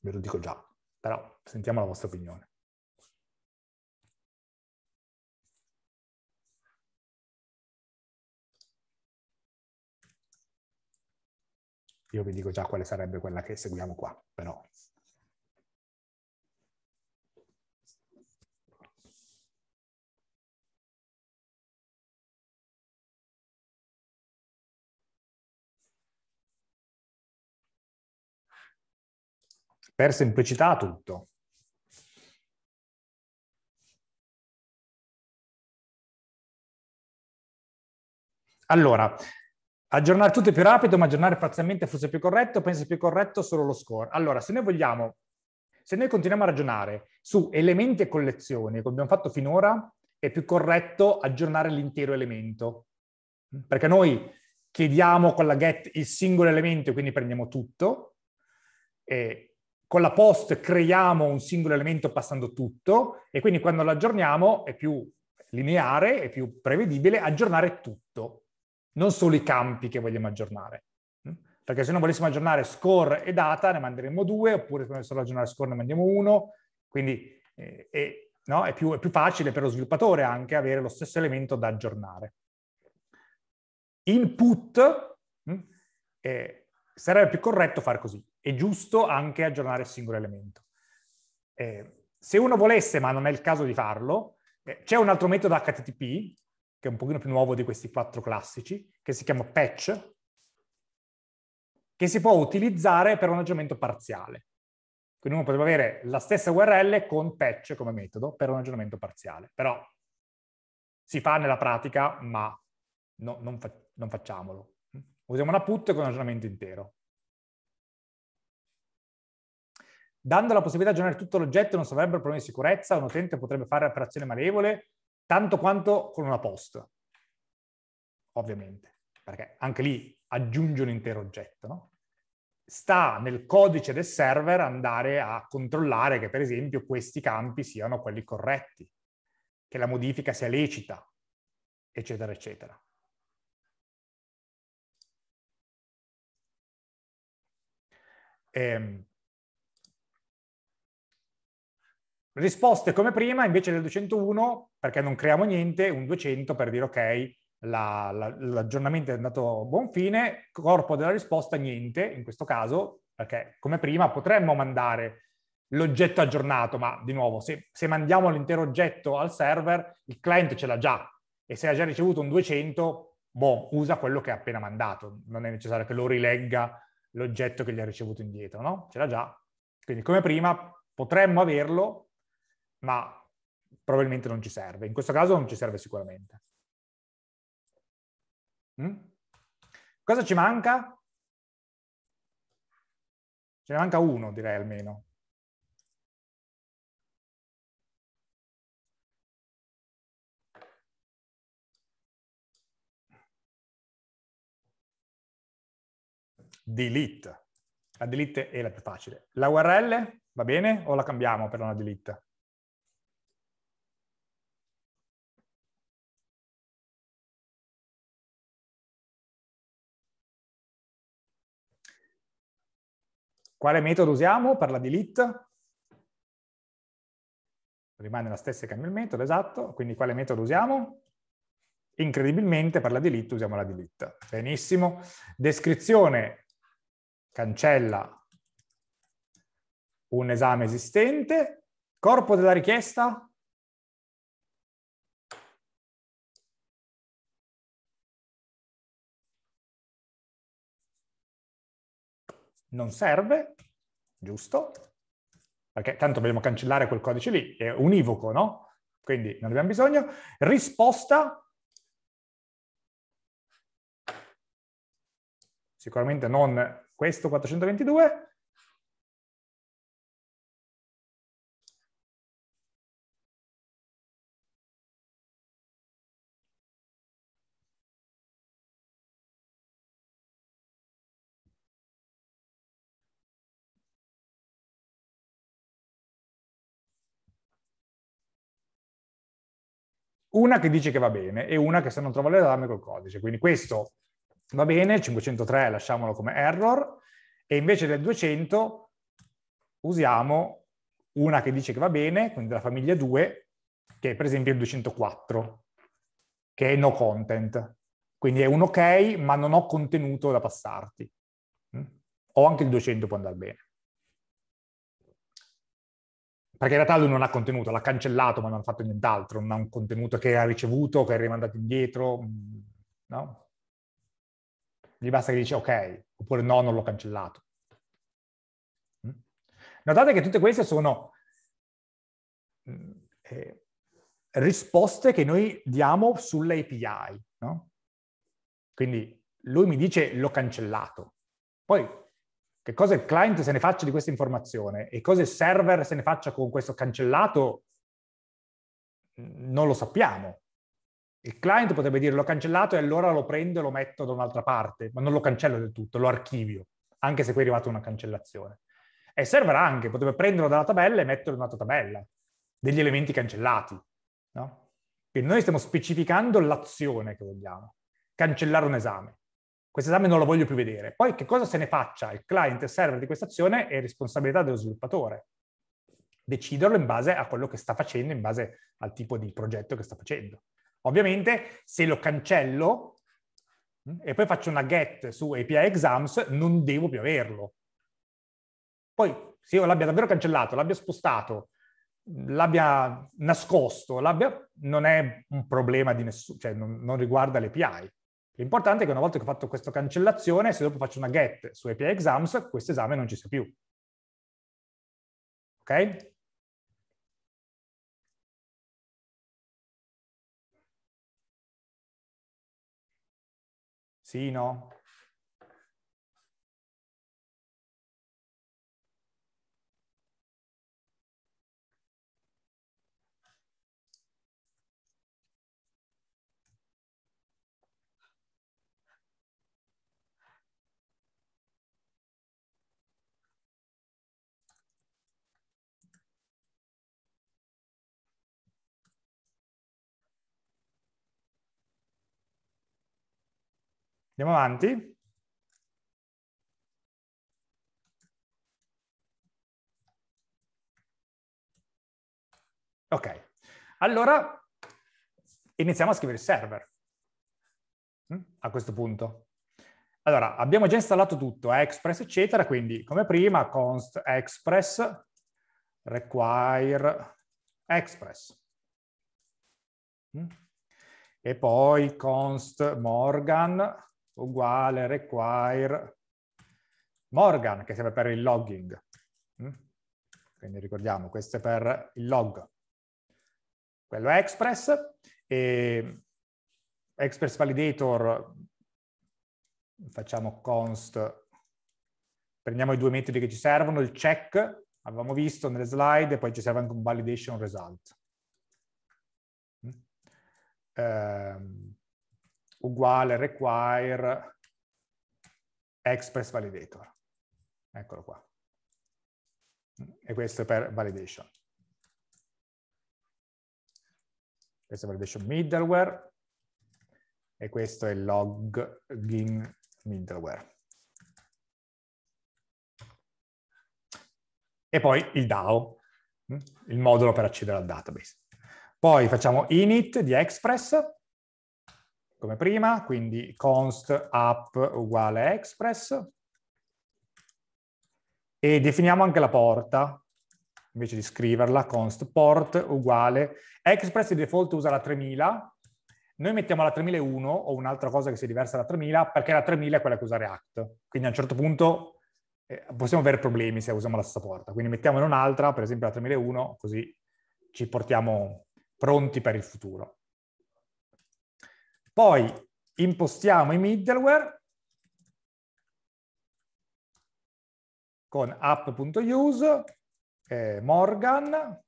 Ve lo dico già, però sentiamo la vostra opinione. Io vi dico già quale sarebbe quella che seguiamo qua, però per semplicità tutto. Allora, aggiornare tutto è più rapido, ma aggiornare parzialmente forse è più corretto, penso più corretto solo lo score. Allora, se noi vogliamo, se noi continuiamo a ragionare su elementi e collezioni, come abbiamo fatto finora, è più corretto aggiornare l'intero elemento. Perché noi chiediamo con la get il singolo elemento, quindi prendiamo tutto, e con la post creiamo un singolo elemento passando tutto e quindi quando lo aggiorniamo è più lineare, è più prevedibile aggiornare tutto, non solo i campi che vogliamo aggiornare. Mm? Perché se non volessimo aggiornare score e data ne manderemmo due, oppure se non volessimo aggiornare score ne mandiamo uno, quindi eh, è, no? è, più, è più facile per lo sviluppatore anche avere lo stesso elemento da aggiornare. Input, eh, sarebbe più corretto fare così è giusto anche aggiornare il singolo elemento. Eh, se uno volesse, ma non è il caso di farlo, eh, c'è un altro metodo HTTP, che è un pochino più nuovo di questi quattro classici, che si chiama patch, che si può utilizzare per un aggiornamento parziale. Quindi uno potrebbe avere la stessa URL con patch come metodo per un aggiornamento parziale. Però si fa nella pratica, ma no, non, fa non facciamolo. Usiamo una put con un aggiornamento intero. Dando la possibilità di aggiornare tutto l'oggetto non sarebbe un problema di sicurezza, un utente potrebbe fare operazione malevole, tanto quanto con una post, ovviamente, perché anche lì aggiunge un intero oggetto, no? Sta nel codice del server andare a controllare che, per esempio, questi campi siano quelli corretti, che la modifica sia lecita, eccetera, eccetera. Ehm, Risposte come prima, invece del 201, perché non creiamo niente, un 200 per dire ok, la, la, l'aggiornamento è andato a buon fine, corpo della risposta niente, in questo caso, perché come prima potremmo mandare l'oggetto aggiornato, ma di nuovo, se, se mandiamo l'intero oggetto al server, il client ce l'ha già, e se ha già ricevuto un 200, boh, usa quello che ha appena mandato, non è necessario che lo rilegga l'oggetto che gli ha ricevuto indietro, no? Ce l'ha già. Quindi come prima potremmo averlo, ma probabilmente non ci serve. In questo caso non ci serve sicuramente. Mm? Cosa ci manca? Ce ne manca uno, direi almeno. delete. La delete è la più facile. La URL va bene o la cambiamo per una delete? Quale metodo usiamo per la delete? Rimane la stessa che cambia il metodo, esatto. Quindi quale metodo usiamo? Incredibilmente per la delete usiamo la delete. Benissimo. Descrizione cancella un esame esistente. Corpo della richiesta? non serve, giusto? Perché tanto dobbiamo cancellare quel codice lì, è univoco, no? Quindi non abbiamo bisogno. Risposta, sicuramente non questo 422, una che dice che va bene e una che se non trova le l'allarme col codice. Quindi questo va bene, 503 lasciamolo come error e invece del 200 usiamo una che dice che va bene, quindi della famiglia 2, che è per esempio il 204, che è no content. Quindi è un ok, ma non ho contenuto da passarti. Mm? O anche il 200 può andare bene perché in realtà lui non ha contenuto, l'ha cancellato ma non ha fatto nient'altro, non ha un contenuto che ha ricevuto, che è rimandato indietro, mm, no? Gli basta che dice ok, oppure no, non l'ho cancellato. Mm? Notate che tutte queste sono mm, eh, risposte che noi diamo sulle API, no? Quindi lui mi dice l'ho cancellato, poi che cosa il client se ne faccia di questa informazione e cosa il server se ne faccia con questo cancellato, non lo sappiamo. Il client potrebbe dire l'ho cancellato e allora lo prendo e lo metto da un'altra parte, ma non lo cancello del tutto, lo archivio, anche se qui è arrivata una cancellazione. E il server anche potrebbe prenderlo dalla tabella e metterlo in un'altra tabella, degli elementi cancellati. No? Quindi noi stiamo specificando l'azione che vogliamo, cancellare un esame questo esame non lo voglio più vedere. Poi che cosa se ne faccia il client e il server di questa azione è responsabilità dello sviluppatore. Deciderlo in base a quello che sta facendo, in base al tipo di progetto che sta facendo. Ovviamente se lo cancello e poi faccio una get su API exams, non devo più averlo. Poi se io l'abbia davvero cancellato, l'abbia spostato, l'abbia nascosto, l'abbia... non è un problema di nessuno, cioè non, non riguarda l'API L'importante è che una volta che ho fatto questa cancellazione, se dopo faccio una get su API exams, questo esame non ci sia più. Ok? Sì, no? Andiamo avanti. Ok, allora iniziamo a scrivere il server mm, a questo punto. Allora, abbiamo già installato tutto, eh, Express eccetera, quindi come prima const express require express. Mm. E poi const morgan uguale require Morgan, che serve per il logging. Mm? Quindi ricordiamo, questo è per il log. Quello è Express, e Express Validator facciamo const, prendiamo i due metodi che ci servono, il check, avevamo visto nelle slide, e poi ci serve anche un validation result. Um, uguale require express validator. Eccolo qua. E questo è per validation. Questo è validation middleware e questo è login middleware. E poi il DAO, il modulo per accedere al database. Poi facciamo init di Express come prima, quindi const app uguale express e definiamo anche la porta, invece di scriverla, const port uguale, express di default usa la 3000, noi mettiamo la 3001 o un'altra cosa che sia diversa dalla 3000 perché la 3000 è quella che usa React, quindi a un certo punto eh, possiamo avere problemi se usiamo la stessa porta, quindi mettiamone un'altra, per esempio la 3001, così ci portiamo pronti per il futuro. Poi impostiamo i middleware con app.use, eh, Morgan,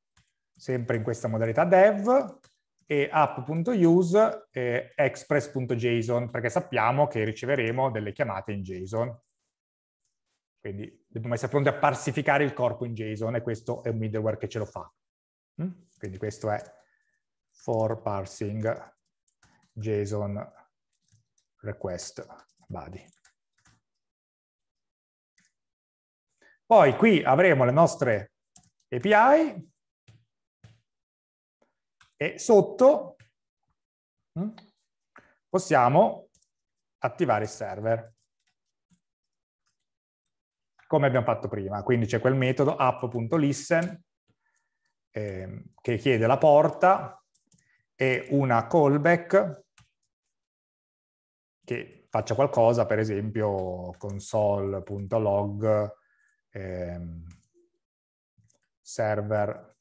sempre in questa modalità dev, e app.use eh, express.json, perché sappiamo che riceveremo delle chiamate in JSON. Quindi dobbiamo essere pronti a parsificare il corpo in JSON e questo è un middleware che ce lo fa. Mm? Quindi questo è for parsing JSON request body. Poi qui avremo le nostre API e sotto mm, possiamo attivare il server come abbiamo fatto prima. Quindi c'è quel metodo app.listen eh, che chiede la porta e una callback che faccia qualcosa, per esempio console.log ehm, server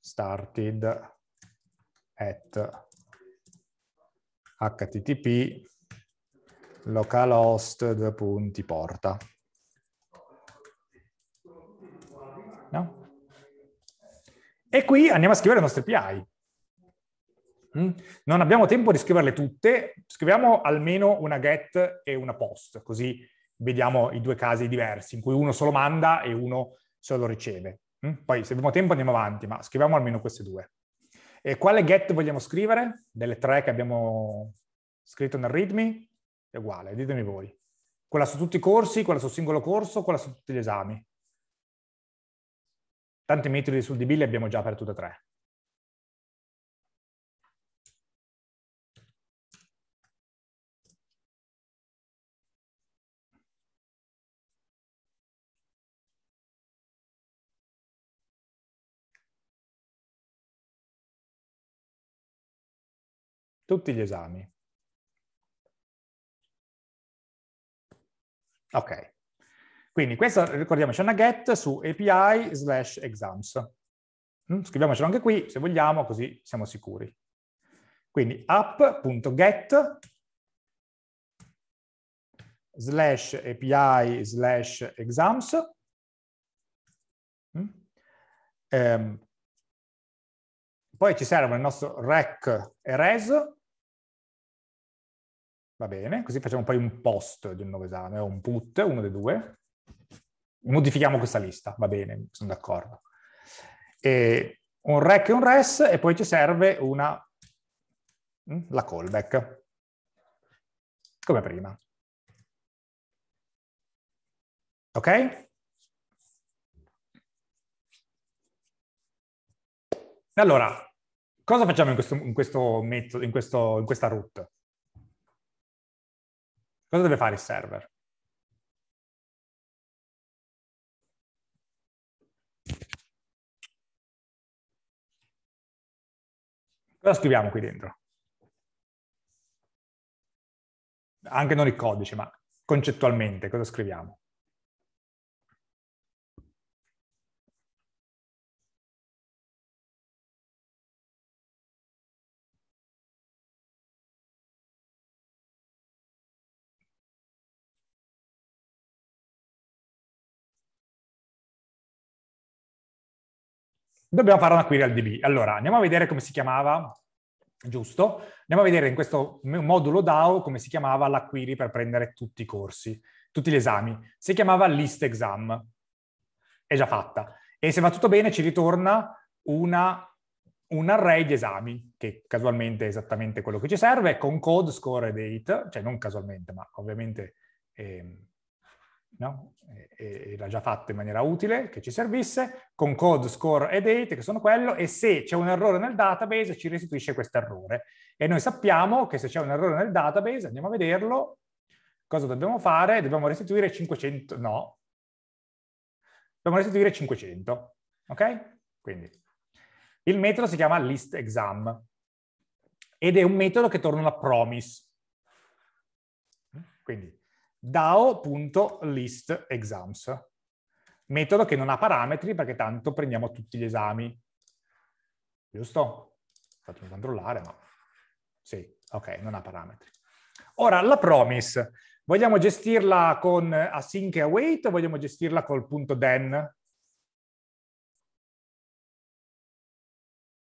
started at http localhost due punti porta. No? E qui andiamo a scrivere le nostre API. Mm? Non abbiamo tempo di scriverle tutte, scriviamo almeno una get e una post, così vediamo i due casi diversi, in cui uno solo manda e uno solo riceve. Mm? Poi se abbiamo tempo andiamo avanti, ma scriviamo almeno queste due. E quale get vogliamo scrivere? Delle tre che abbiamo scritto nel readme? È uguale, ditemi voi. Quella su tutti i corsi, quella sul singolo corso, quella su tutti gli esami. Tanti metodi sul DB li abbiamo già per tutte e tre. Tutti gli esami. Ok. Quindi questa, ricordiamoci, è una get su API slash exams. Mm? Scriviamocelo anche qui, se vogliamo, così siamo sicuri. Quindi app.get slash API slash exams. Mm? Ehm, poi ci servono il nostro rec e res, va bene, così facciamo poi un post di un nuovo esame, o un put, uno dei due. Modifichiamo questa lista, va bene, sono d'accordo. E un rec e un res, e poi ci serve una, mm, la callback, come prima. Ok? Allora, cosa facciamo in, questo, in, questo metodo, in, questo, in questa root? Cosa deve fare il server? Cosa scriviamo qui dentro? Anche non il codice, ma concettualmente cosa scriviamo? dobbiamo fare una query al DB. Allora, andiamo a vedere come si chiamava, giusto? Andiamo a vedere in questo modulo DAO come si chiamava la query per prendere tutti i corsi, tutti gli esami. Si chiamava list exam. È già fatta. E se va tutto bene ci ritorna una, un array di esami, che casualmente è esattamente quello che ci serve, con code, score e date, cioè non casualmente, ma ovviamente... Eh, no? e, e l'ha già fatto in maniera utile, che ci servisse, con code, score e date, che sono quello, e se c'è un errore nel database ci restituisce questo errore. E noi sappiamo che se c'è un errore nel database, andiamo a vederlo, cosa dobbiamo fare? Dobbiamo restituire 500, no, dobbiamo restituire 500, ok? Quindi il metodo si chiama list exam ed è un metodo che torna una promise. Quindi dao.listExams, metodo che non ha parametri perché tanto prendiamo tutti gli esami. Giusto? Fatemi controllare, ma sì, ok, non ha parametri. Ora, la promise, vogliamo gestirla con async e await o vogliamo gestirla col punto then?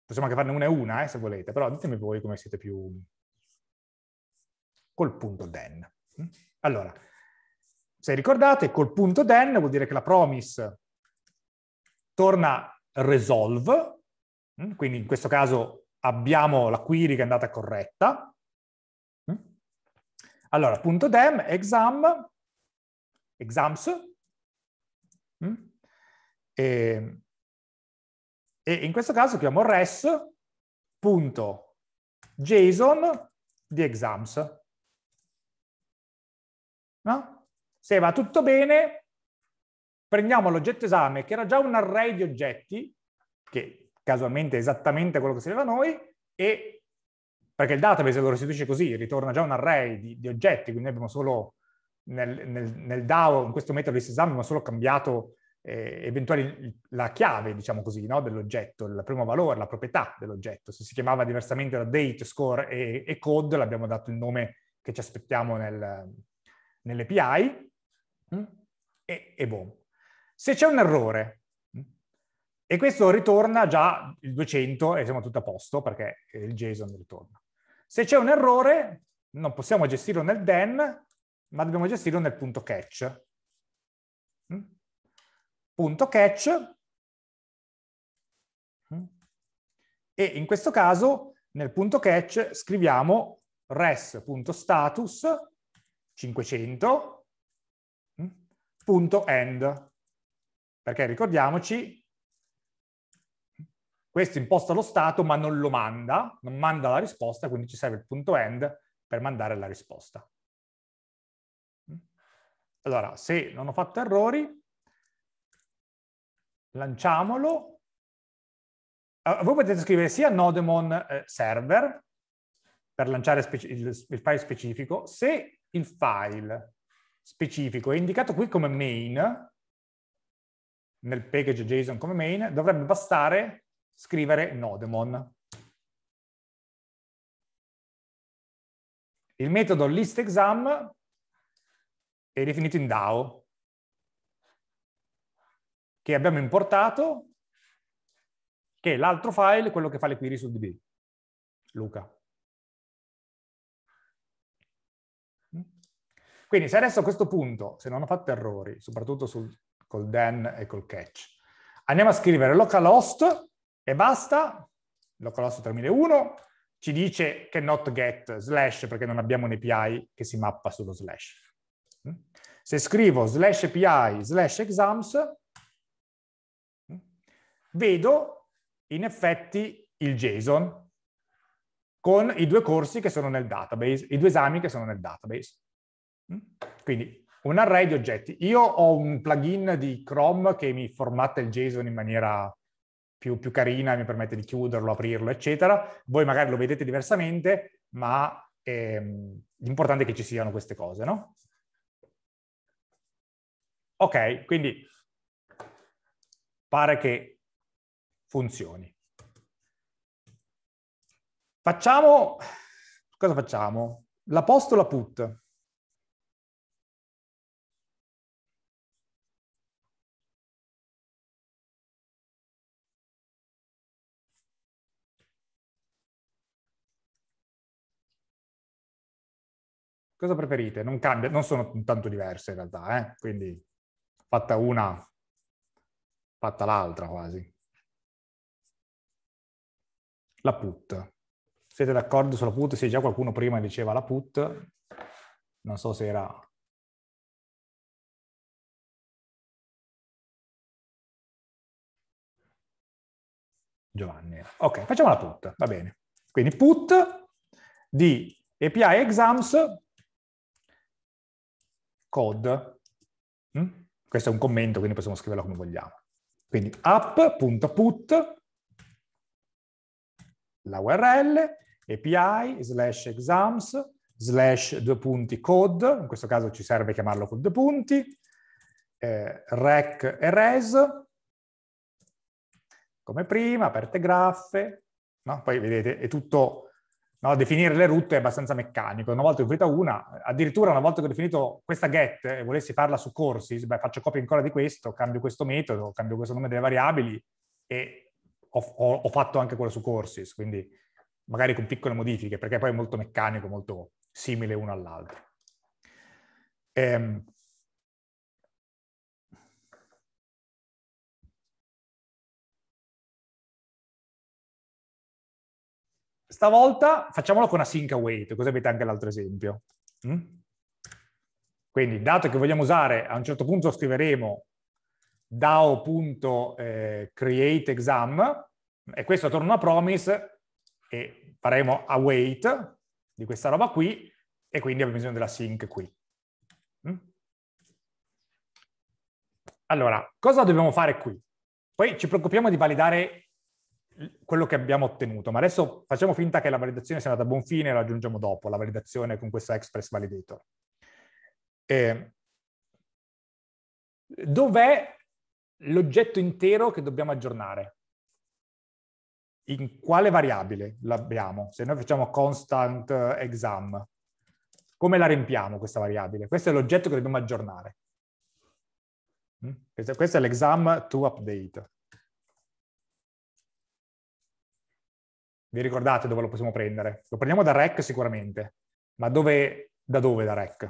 Possiamo anche farne una e una, eh, se volete, però ditemi voi come siete più... col punto then. Allora, se ricordate, col punto then vuol dire che la promise torna resolve, mm, quindi in questo caso abbiamo la query che è andata corretta. Mm. Allora, punto dem, exam, exams, mm, e, e in questo caso chiamo res.json di exams. No? Se va tutto bene, prendiamo l'oggetto esame, che era già un array di oggetti, che casualmente è esattamente quello che serve a noi, e perché il database lo restituisce così, ritorna già un array di, di oggetti, quindi abbiamo solo nel, nel, nel, DAO, in questo metodo di esame, abbiamo solo cambiato eh, eventuali la chiave, diciamo così, no? dell'oggetto, il primo valore, la proprietà dell'oggetto. Se si chiamava diversamente da date, score e, e code, l'abbiamo dato il nome che ci aspettiamo nel, nell'API mm, e, e boom. Se c'è un errore, mm, e questo ritorna già il 200 e siamo tutti a posto perché il JSON ritorna. Se c'è un errore, non possiamo gestirlo nel den, ma dobbiamo gestirlo nel punto catch. Mm? Punto catch. E in questo caso, nel punto catch scriviamo res.status 500, mm, punto end. Perché ricordiamoci, questo imposta lo stato ma non lo manda, non manda la risposta, quindi ci serve il punto end per mandare la risposta. Mm. Allora, se non ho fatto errori, lanciamolo. Eh, voi potete scrivere sia nodemon eh, server per lanciare il file specifico, se il file specifico è indicato qui come main, nel package JSON come main, dovrebbe bastare scrivere nodemon. Il metodo listExam è definito in DAO, che abbiamo importato, che è l'altro file, quello che fa le query su DB. Luca. Quindi se adesso a questo punto, se non ho fatto errori, soprattutto sul, col then e col catch, andiamo a scrivere localhost e basta, localhost 3001, ci dice che not get slash perché non abbiamo un API che si mappa sullo slash. Mm? Se scrivo slash API slash exams, mm, vedo in effetti il JSON con i due corsi che sono nel database, i due esami che sono nel database. Mm? Quindi un array di oggetti. Io ho un plugin di Chrome che mi formatta il JSON in maniera più, più carina, mi permette di chiuderlo, aprirlo, eccetera. Voi magari lo vedete diversamente, ma ehm, l'importante è che ci siano queste cose, no? Ok, quindi pare che funzioni. Facciamo, cosa facciamo? La posto la put. Cosa preferite? Non cambia, non sono tanto diverse in realtà, eh? quindi fatta una, fatta l'altra quasi. La put. Siete d'accordo sulla put? Se già qualcuno prima diceva la put, non so se era Giovanni. Ok, facciamo la put, va bene. Quindi put di API exams code. Mm? Questo è un commento, quindi possiamo scriverlo come vogliamo. Quindi app.put la URL, API, slash exams, slash due punti code, in questo caso ci serve chiamarlo con due punti, eh, rec e res, come prima, aperte graffe, no? poi vedete è tutto no? definire le route è abbastanza meccanico. Una volta che ho definita una, addirittura una volta che ho definito questa get e volessi farla su corsi, beh, faccio copia ancora di questo, cambio questo metodo, cambio questo nome delle variabili e ho, ho, ho fatto anche quello su corsi, quindi magari con piccole modifiche, perché poi è molto meccanico, molto simile uno all'altro. Ehm, Stavolta facciamolo con async await, così avete anche l'altro esempio. Mm? Quindi, dato che vogliamo usare, a un certo punto scriveremo dao.createExam eh, e questo torna a promise e faremo await di questa roba qui e quindi abbiamo bisogno della sync qui. Mm? Allora, cosa dobbiamo fare qui? Poi ci preoccupiamo di validare quello che abbiamo ottenuto, ma adesso facciamo finta che la validazione sia andata a buon fine e la aggiungiamo dopo, la validazione con questa Express Validator. Eh, dov'è l'oggetto intero che dobbiamo aggiornare? In quale variabile l'abbiamo? Se noi facciamo constant eh, exam, come la riempiamo questa variabile? Questo è l'oggetto che dobbiamo aggiornare. Mm? Questo è l'exam to update. Vi ricordate dove lo possiamo prendere? Lo prendiamo da REC sicuramente, ma dove, da dove da REC?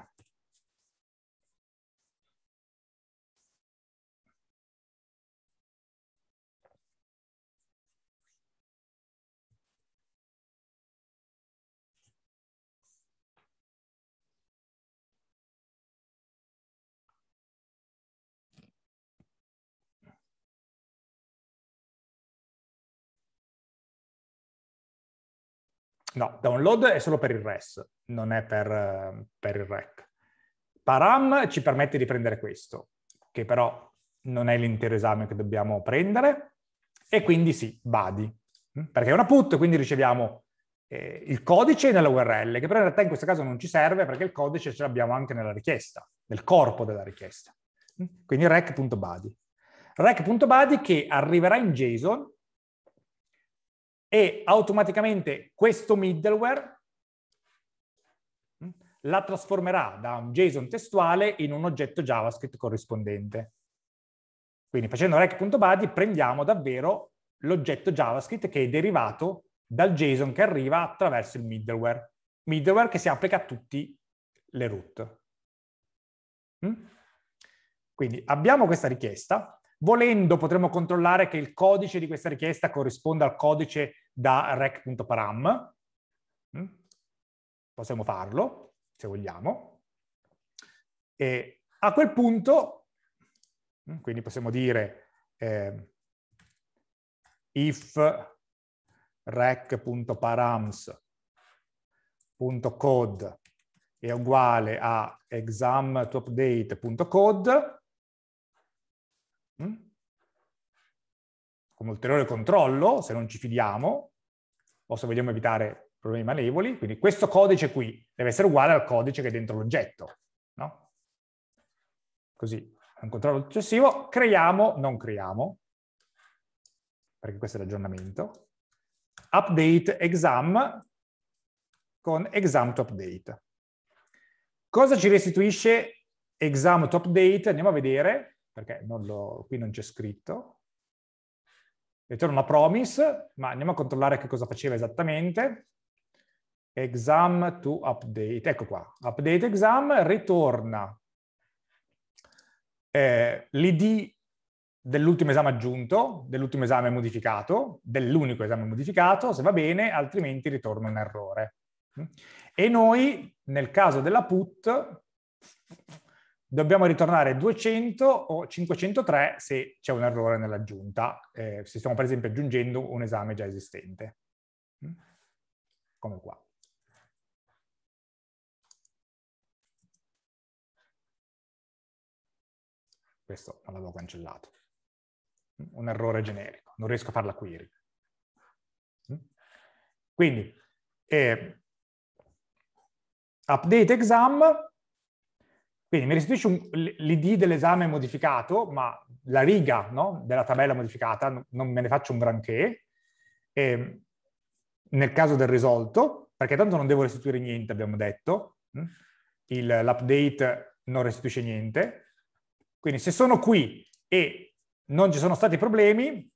No, download è solo per il RES, non è per, eh, per il REC. Param ci permette di prendere questo, che però non è l'intero esame che dobbiamo prendere, e quindi sì, body, mm? perché è una put, quindi riceviamo eh, il codice nella URL, che però in realtà in questo caso non ci serve perché il codice ce l'abbiamo anche nella richiesta, nel corpo della richiesta. Mm? Quindi rec.body. Rec.body che arriverà in JSON e automaticamente questo middleware mm, la trasformerà da un JSON testuale in un oggetto JavaScript corrispondente. Quindi facendo rec.body prendiamo davvero l'oggetto JavaScript che è derivato dal JSON che arriva attraverso il middleware. Middleware che si applica a tutti le root. Mm? Quindi abbiamo questa richiesta, Volendo potremmo controllare che il codice di questa richiesta corrisponda al codice da rec.param. Mm? Possiamo farlo, se vogliamo. E a quel punto, mm, quindi possiamo dire eh, if rec.params.code è uguale a exam Mm? Come ulteriore controllo, se non ci fidiamo, o se vogliamo evitare problemi malevoli, quindi questo codice qui deve essere uguale al codice che è dentro l'oggetto, no? Così, un controllo successivo, creiamo, non creiamo, perché questo è l'aggiornamento, update exam con exam to update. Cosa ci restituisce exam to update? Andiamo a vedere perché non lo, qui non c'è scritto. Ritorno a promise, ma andiamo a controllare che cosa faceva esattamente. Exam to update, ecco qua, update exam, ritorna eh, l'id dell'ultimo esame aggiunto, dell'ultimo esame modificato, dell'unico esame modificato, se va bene, altrimenti ritorna un errore. E noi, nel caso della put, dobbiamo ritornare 200 o 503 se c'è un errore nell'aggiunta, eh, se stiamo per esempio aggiungendo un esame già esistente, mm? come qua. Questo non l'avevo cancellato. Mm, un errore generico, non riesco a fare la query. Mm? Quindi, eh, update exam quindi mi restituisce un, l'ID dell'esame modificato, ma la riga no, della tabella modificata, non me ne faccio un granché, e, ehm, nel caso del risolto, perché tanto non devo restituire niente, abbiamo detto, mm. l'update non restituisce niente. Quindi se sono qui e non ci sono stati problemi,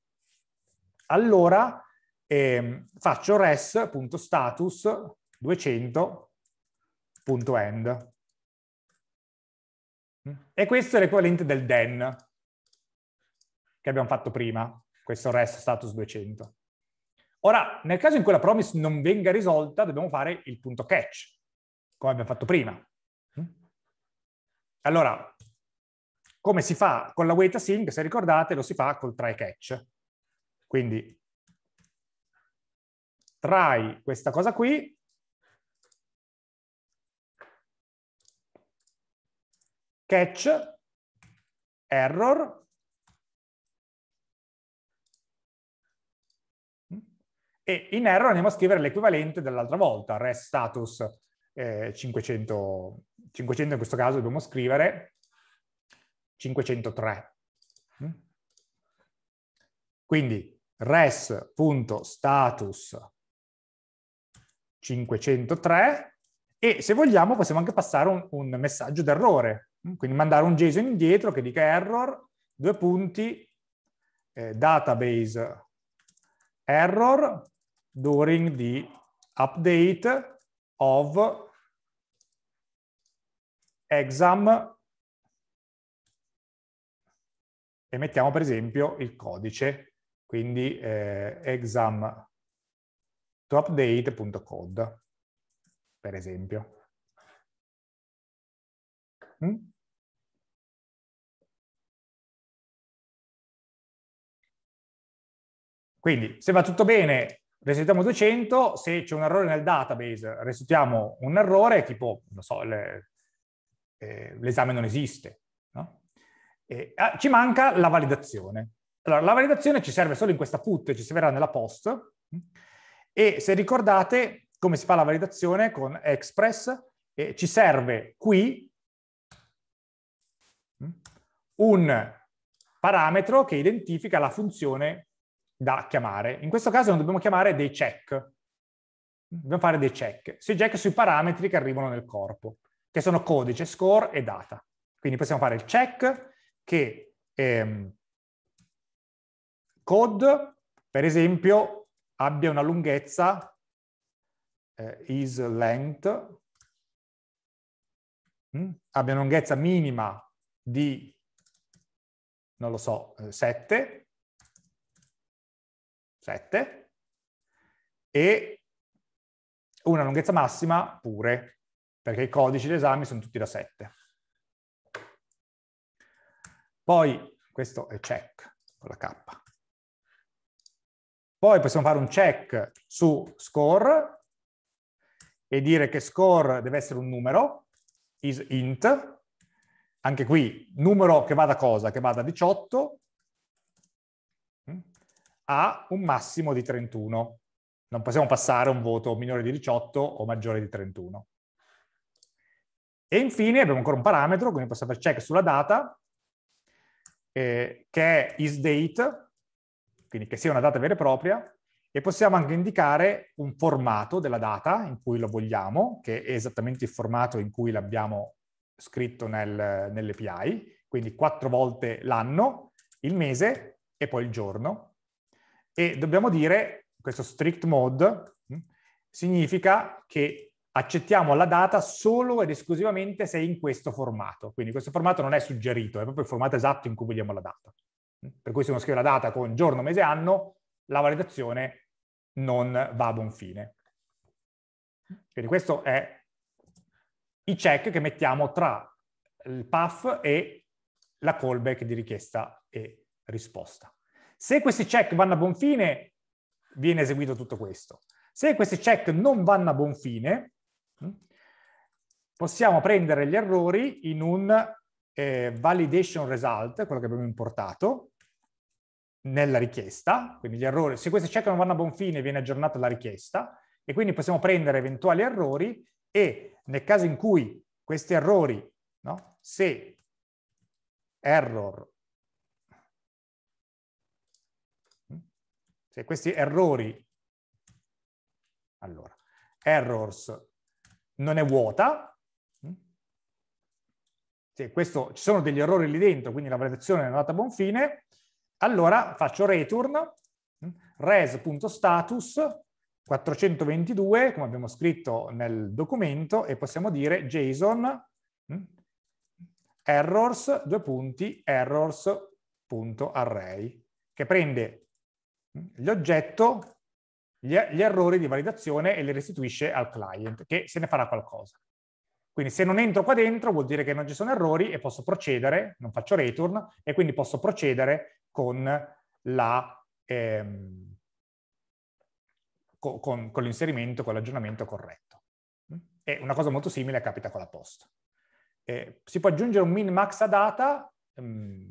allora eh, faccio res.status200.end Mm. E questo è l'equivalente del den che abbiamo fatto prima, questo rest status 200. Ora, nel caso in cui la promise non venga risolta, dobbiamo fare il punto catch, come abbiamo fatto prima. Mm. Allora, come si fa con la wait async, se ricordate, lo si fa col try catch. Quindi, try questa cosa qui, catch, error, e in error andiamo a scrivere l'equivalente dell'altra volta, rest status eh, 500, 500 in questo caso dobbiamo scrivere 503. Mm? Quindi res.status 503 e se vogliamo possiamo anche passare un, un messaggio d'errore Mm, quindi mandare un JSON indietro che dica error, due punti, eh, database error during the update of exam e mettiamo per esempio il codice, quindi eh, exam to update.code, per esempio. Mm? Quindi se va tutto bene restituiamo 200, se c'è un errore nel database restituiamo un errore tipo, non so, l'esame le, eh, non esiste. No? E, ah, ci manca la validazione. Allora, la validazione ci serve solo in questa put, ci servirà nella post. E se ricordate come si fa la validazione con Express, eh, ci serve qui mm, un parametro che identifica la funzione da chiamare. In questo caso non dobbiamo chiamare dei check, dobbiamo fare dei check, sui check sui parametri che arrivano nel corpo, che sono codice, score e data. Quindi possiamo fare il check che ehm, code, per esempio, abbia una lunghezza eh, is length, mh? Mm, abbia una lunghezza minima di, non lo so, 7, eh, 7, e una lunghezza massima pure, perché i codici d'esame sono tutti da 7. Poi, questo è check con la K. Poi possiamo fare un check su score e dire che score deve essere un numero, is int, anche qui numero che va da cosa? Che va da 18 ha un massimo di 31. Non possiamo passare un voto minore di 18 o maggiore di 31. E infine abbiamo ancora un parametro, quindi possiamo fare check sulla data, eh, che è isDate, quindi che sia una data vera e propria, e possiamo anche indicare un formato della data in cui lo vogliamo, che è esattamente il formato in cui l'abbiamo scritto nel, nell'API, quindi quattro volte l'anno, il mese e poi il giorno. E dobbiamo dire, questo strict mode mm, significa che accettiamo la data solo ed esclusivamente se è in questo formato. Quindi questo formato non è suggerito, è proprio il formato esatto in cui vogliamo la data. Mm, per cui se uno scrive la data con giorno, mese, anno, la validazione non va a buon fine. Quindi questo è i check che mettiamo tra il path e la callback di richiesta e risposta. Se questi check vanno a buon fine, viene eseguito tutto questo. Se questi check non vanno a buon fine, mm, possiamo prendere gli errori in un eh, validation result, quello che abbiamo importato, nella richiesta, quindi gli errori, se questi check non vanno a buon fine viene aggiornata la richiesta e quindi possiamo prendere eventuali errori e nel caso in cui questi errori, no? se error Cioè questi errori, allora, errors non è vuota, cioè questo, ci sono degli errori lì dentro, quindi la validazione è andata a buon fine, allora faccio return mm? res.status 422, come abbiamo scritto nel documento, e possiamo dire JSON mm? errors, due punti, errors.array, che prende l'oggetto gli, er, gli errori di validazione e li restituisce al client che se ne farà qualcosa. Quindi se non entro qua dentro vuol dire che non ci sono errori e posso procedere, non faccio return, e quindi posso procedere con la... Ehm, con, con l'inserimento, con l'aggiornamento corretto. E una cosa molto simile capita con la post. Eh, si può aggiungere un min max a data, mh, mm,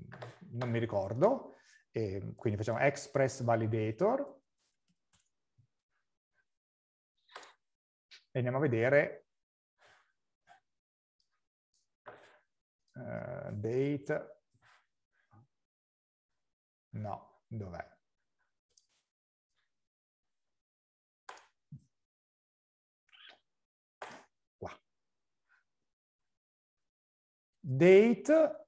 non mi ricordo, e ehm, quindi facciamo express validator e andiamo a vedere uh, date no, dov'è? Qua. Date,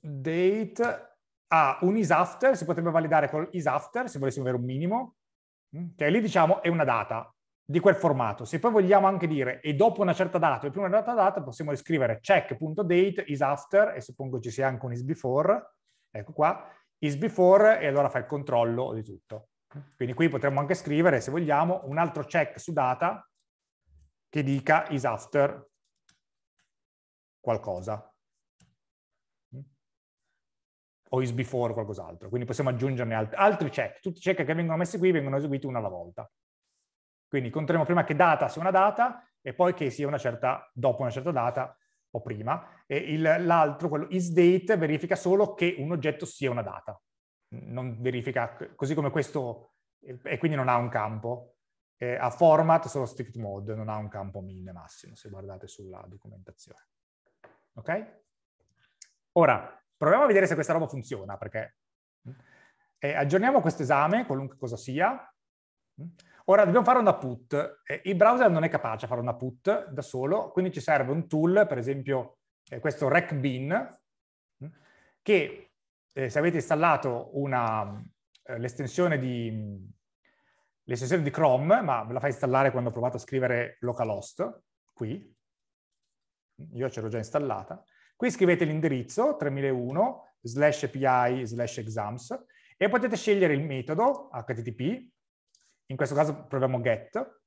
date ha un isAfter, si potrebbe validare con isAfter, se volessimo avere un minimo, mm, che lì diciamo è una data di quel formato. Se poi vogliamo anche dire e dopo una certa data e prima di una data, possiamo scrivere check.date isAfter e suppongo ci sia anche un isBefore, ecco qua, isBefore e allora fa il controllo di tutto. Quindi qui potremmo anche scrivere, se vogliamo, un altro check su data che dica isAfter qualcosa o is before o qualcos'altro. Quindi possiamo aggiungerne alt- altri check. Tutti i check che vengono messi qui vengono eseguiti una alla volta. Quindi controlliamo prima che data sia una data e poi che sia una certa, dopo una certa data o prima. E il, l'altro, quello is date, verifica solo che un oggetto sia una data. Non verifica, così come questo, e quindi non ha un campo. ha format solo strict mode, non ha un campo min e massimo, se guardate sulla documentazione. Ok? Ora, Proviamo a vedere se questa roba funziona, perché mm, e eh, aggiorniamo questo esame, qualunque cosa sia. Mm. Ora dobbiamo fare una put. Il browser non è capace a fare una put da solo, quindi ci serve un tool, per esempio eh, questo RecBin, mm, che eh, se avete installato l'estensione di, di, Chrome, ma ve la fa installare quando provate a scrivere localhost, qui, io ce l'ho già installata, Qui scrivete l'indirizzo 3001 slash API slash exams e potete scegliere il metodo HTTP, in questo caso proviamo get,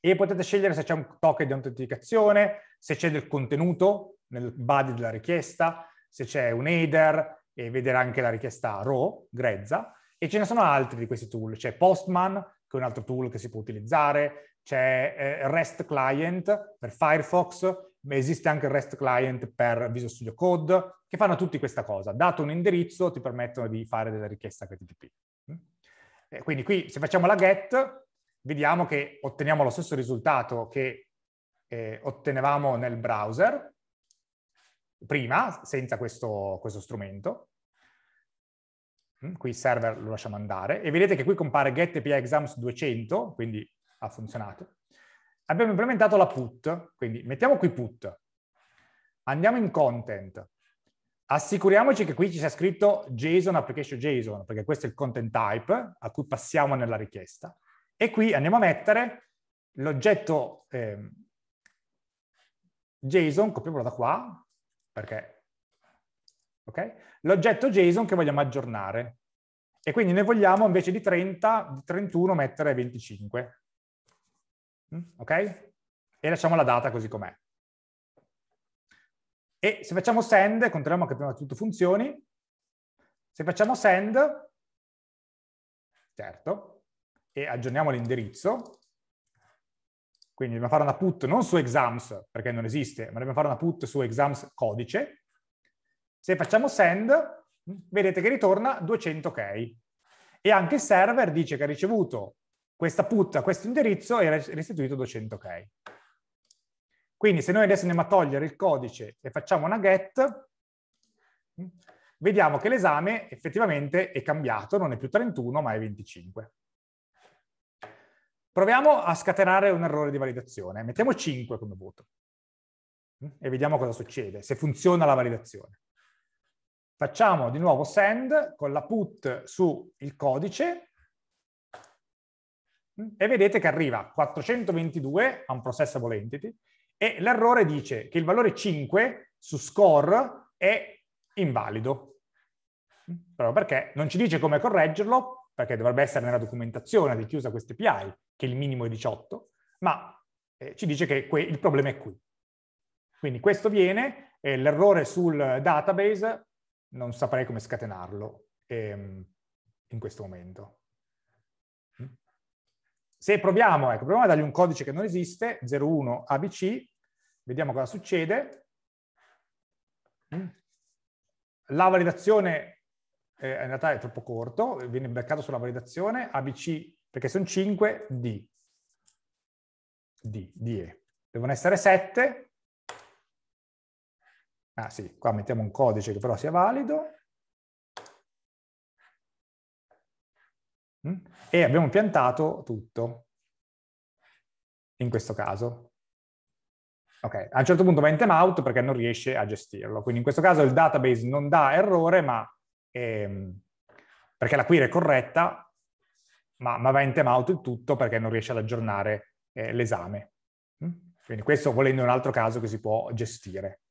e potete scegliere se c'è un token di autenticazione, se c'è del contenuto nel body della richiesta, se c'è un header e vedere anche la richiesta raw, grezza, e ce ne sono altri di questi tool, c'è Postman, che è un altro tool che si può utilizzare, c'è eh, REST Client per Firefox, esiste anche il REST client per Visual Studio Code, che fanno tutti questa cosa. Dato un indirizzo ti permettono di fare della richiesta HTTP. Mm? Quindi qui se facciamo la get, vediamo che otteniamo lo stesso risultato che eh, ottenevamo nel browser, prima, senza questo, questo strumento. Mm? Qui il server lo lasciamo andare. E vedete che qui compare get API exams 200, quindi ha funzionato abbiamo implementato la put, quindi mettiamo qui put, andiamo in content, assicuriamoci che qui ci sia scritto JSON application JSON, perché questo è il content type a cui passiamo nella richiesta, e qui andiamo a mettere l'oggetto eh, JSON, copiamolo da qua, perché, ok? L'oggetto JSON che vogliamo aggiornare. E quindi noi vogliamo invece di 30, di 31 mettere 25, Mm, ok? E lasciamo la data così com'è. E se facciamo send, controlliamo che prima di tutto funzioni. Se facciamo send, certo, e aggiorniamo l'indirizzo, quindi dobbiamo fare una put non su exams, perché non esiste, ma dobbiamo fare una put su exams codice. Se facciamo send, vedete che ritorna 200 ok. E anche il server dice che ha ricevuto questa put a questo indirizzo è restituito 200 ok. Quindi se noi adesso andiamo a togliere il codice e facciamo una get, vediamo che l'esame effettivamente è cambiato, non è più 31 ma è 25. Proviamo a scatenare un errore di validazione. Mettiamo 5 come voto e vediamo cosa succede, se funziona la validazione. Facciamo di nuovo send con la put sul codice e vedete che arriva 422 a un processable entity e l'errore dice che il valore 5 su score è invalido. Però perché non ci dice come correggerlo, perché dovrebbe essere nella documentazione di chiusa questa API, che il minimo è 18, ma eh, ci dice che il problema è qui. Quindi questo viene, eh, l'errore sul database non saprei come scatenarlo ehm, in questo momento se proviamo, ecco, proviamo a dargli un codice che non esiste, 01 ABC, vediamo cosa succede. Mm. La validazione eh, in realtà è troppo corto, viene beccato sulla validazione ABC, perché sono 5, D. D, DE. Devono essere 7. Ah sì, qua mettiamo un codice che però sia valido. Mm? e abbiamo piantato tutto, in questo caso. Ok, a un certo punto va in timeout perché non riesce a gestirlo. Quindi in questo caso il database non dà errore, ma ehm, perché la query è corretta, ma, ma va in timeout il tutto perché non riesce ad aggiornare eh, l'esame. Mm? Quindi questo volendo è un altro caso che si può gestire,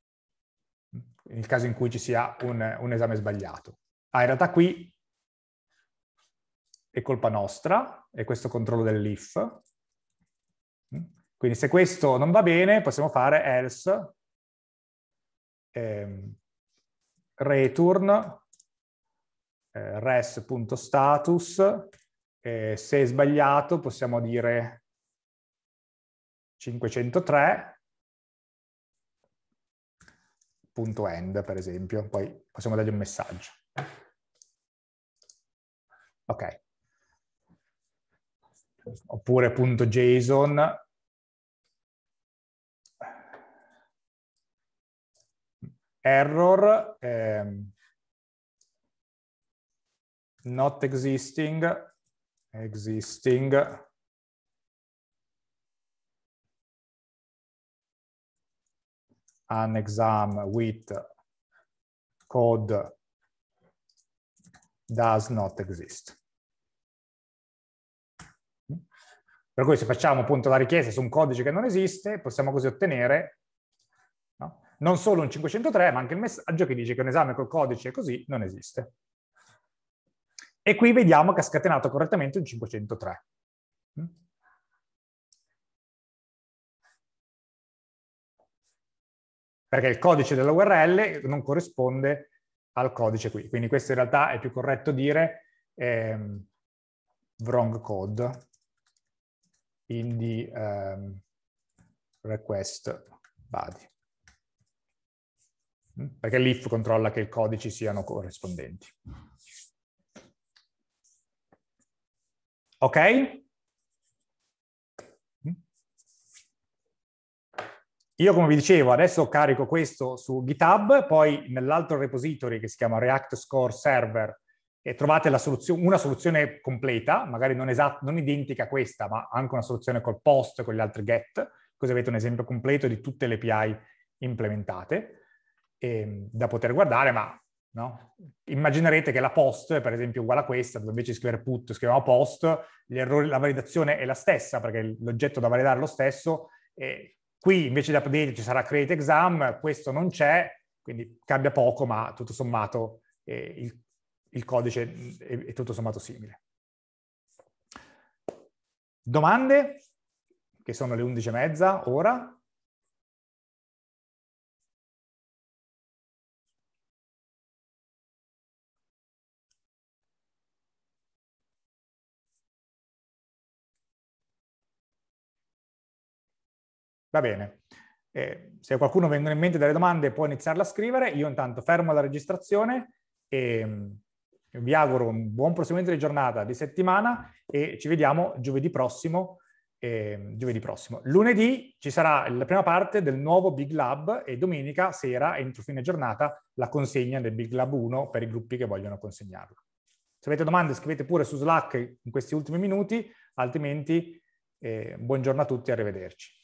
mm? nel caso in cui ci sia un, un esame sbagliato. Ah, in realtà qui è colpa nostra, è questo controllo dell'if. Mm. Quindi se questo non va bene possiamo fare else eh, return eh, res.status, eh, se è sbagliato possiamo dire 503.end per esempio, poi possiamo dargli un messaggio. Ok oppure punto JSON error eh, not existing existing an exam with code does not exist. Per cui se facciamo appunto la richiesta su un codice che non esiste, possiamo così ottenere no? non solo un 503, ma anche il messaggio che dice che un esame col codice così non esiste. E qui vediamo che ha scatenato correttamente un 503. Mm? Perché il codice dell'URL non corrisponde al codice qui. Quindi questo in realtà è più corretto dire eh, wrong code in the um, request body. Mm, perché l'if controlla che i codici siano corrispondenti. Ok? Mm. Io, come vi dicevo, adesso carico questo su GitHub, poi nell'altro repository che si chiama React Score Server e trovate soluzio- una soluzione completa, magari non, esat- non identica a questa, ma anche una soluzione col post, con gli altri get, così avete un esempio completo di tutte le API implementate e, ehm, da poter guardare, ma no? immaginerete che la post, per esempio, è uguale a questa, dove invece di scrivere put scriviamo post, la validazione è la stessa, perché l'oggetto da validare è lo stesso, e qui invece di update ci sarà create exam, questo non c'è, quindi cambia poco, ma tutto sommato eh, il il codice è, è tutto sommato simile. Domande? Che sono le e mezza ora. Va bene. Eh, se a qualcuno vengono in mente delle domande può iniziarla a scrivere. Io intanto fermo la registrazione e vi auguro un buon proseguimento di giornata, di settimana e ci vediamo giovedì prossimo. Eh, giovedì prossimo. Lunedì ci sarà la prima parte del nuovo Big Lab e domenica sera, entro fine giornata, la consegna del Big Lab 1 per i gruppi che vogliono consegnarlo. Se avete domande scrivete pure su Slack in questi ultimi minuti, altrimenti eh, buongiorno a tutti e arrivederci.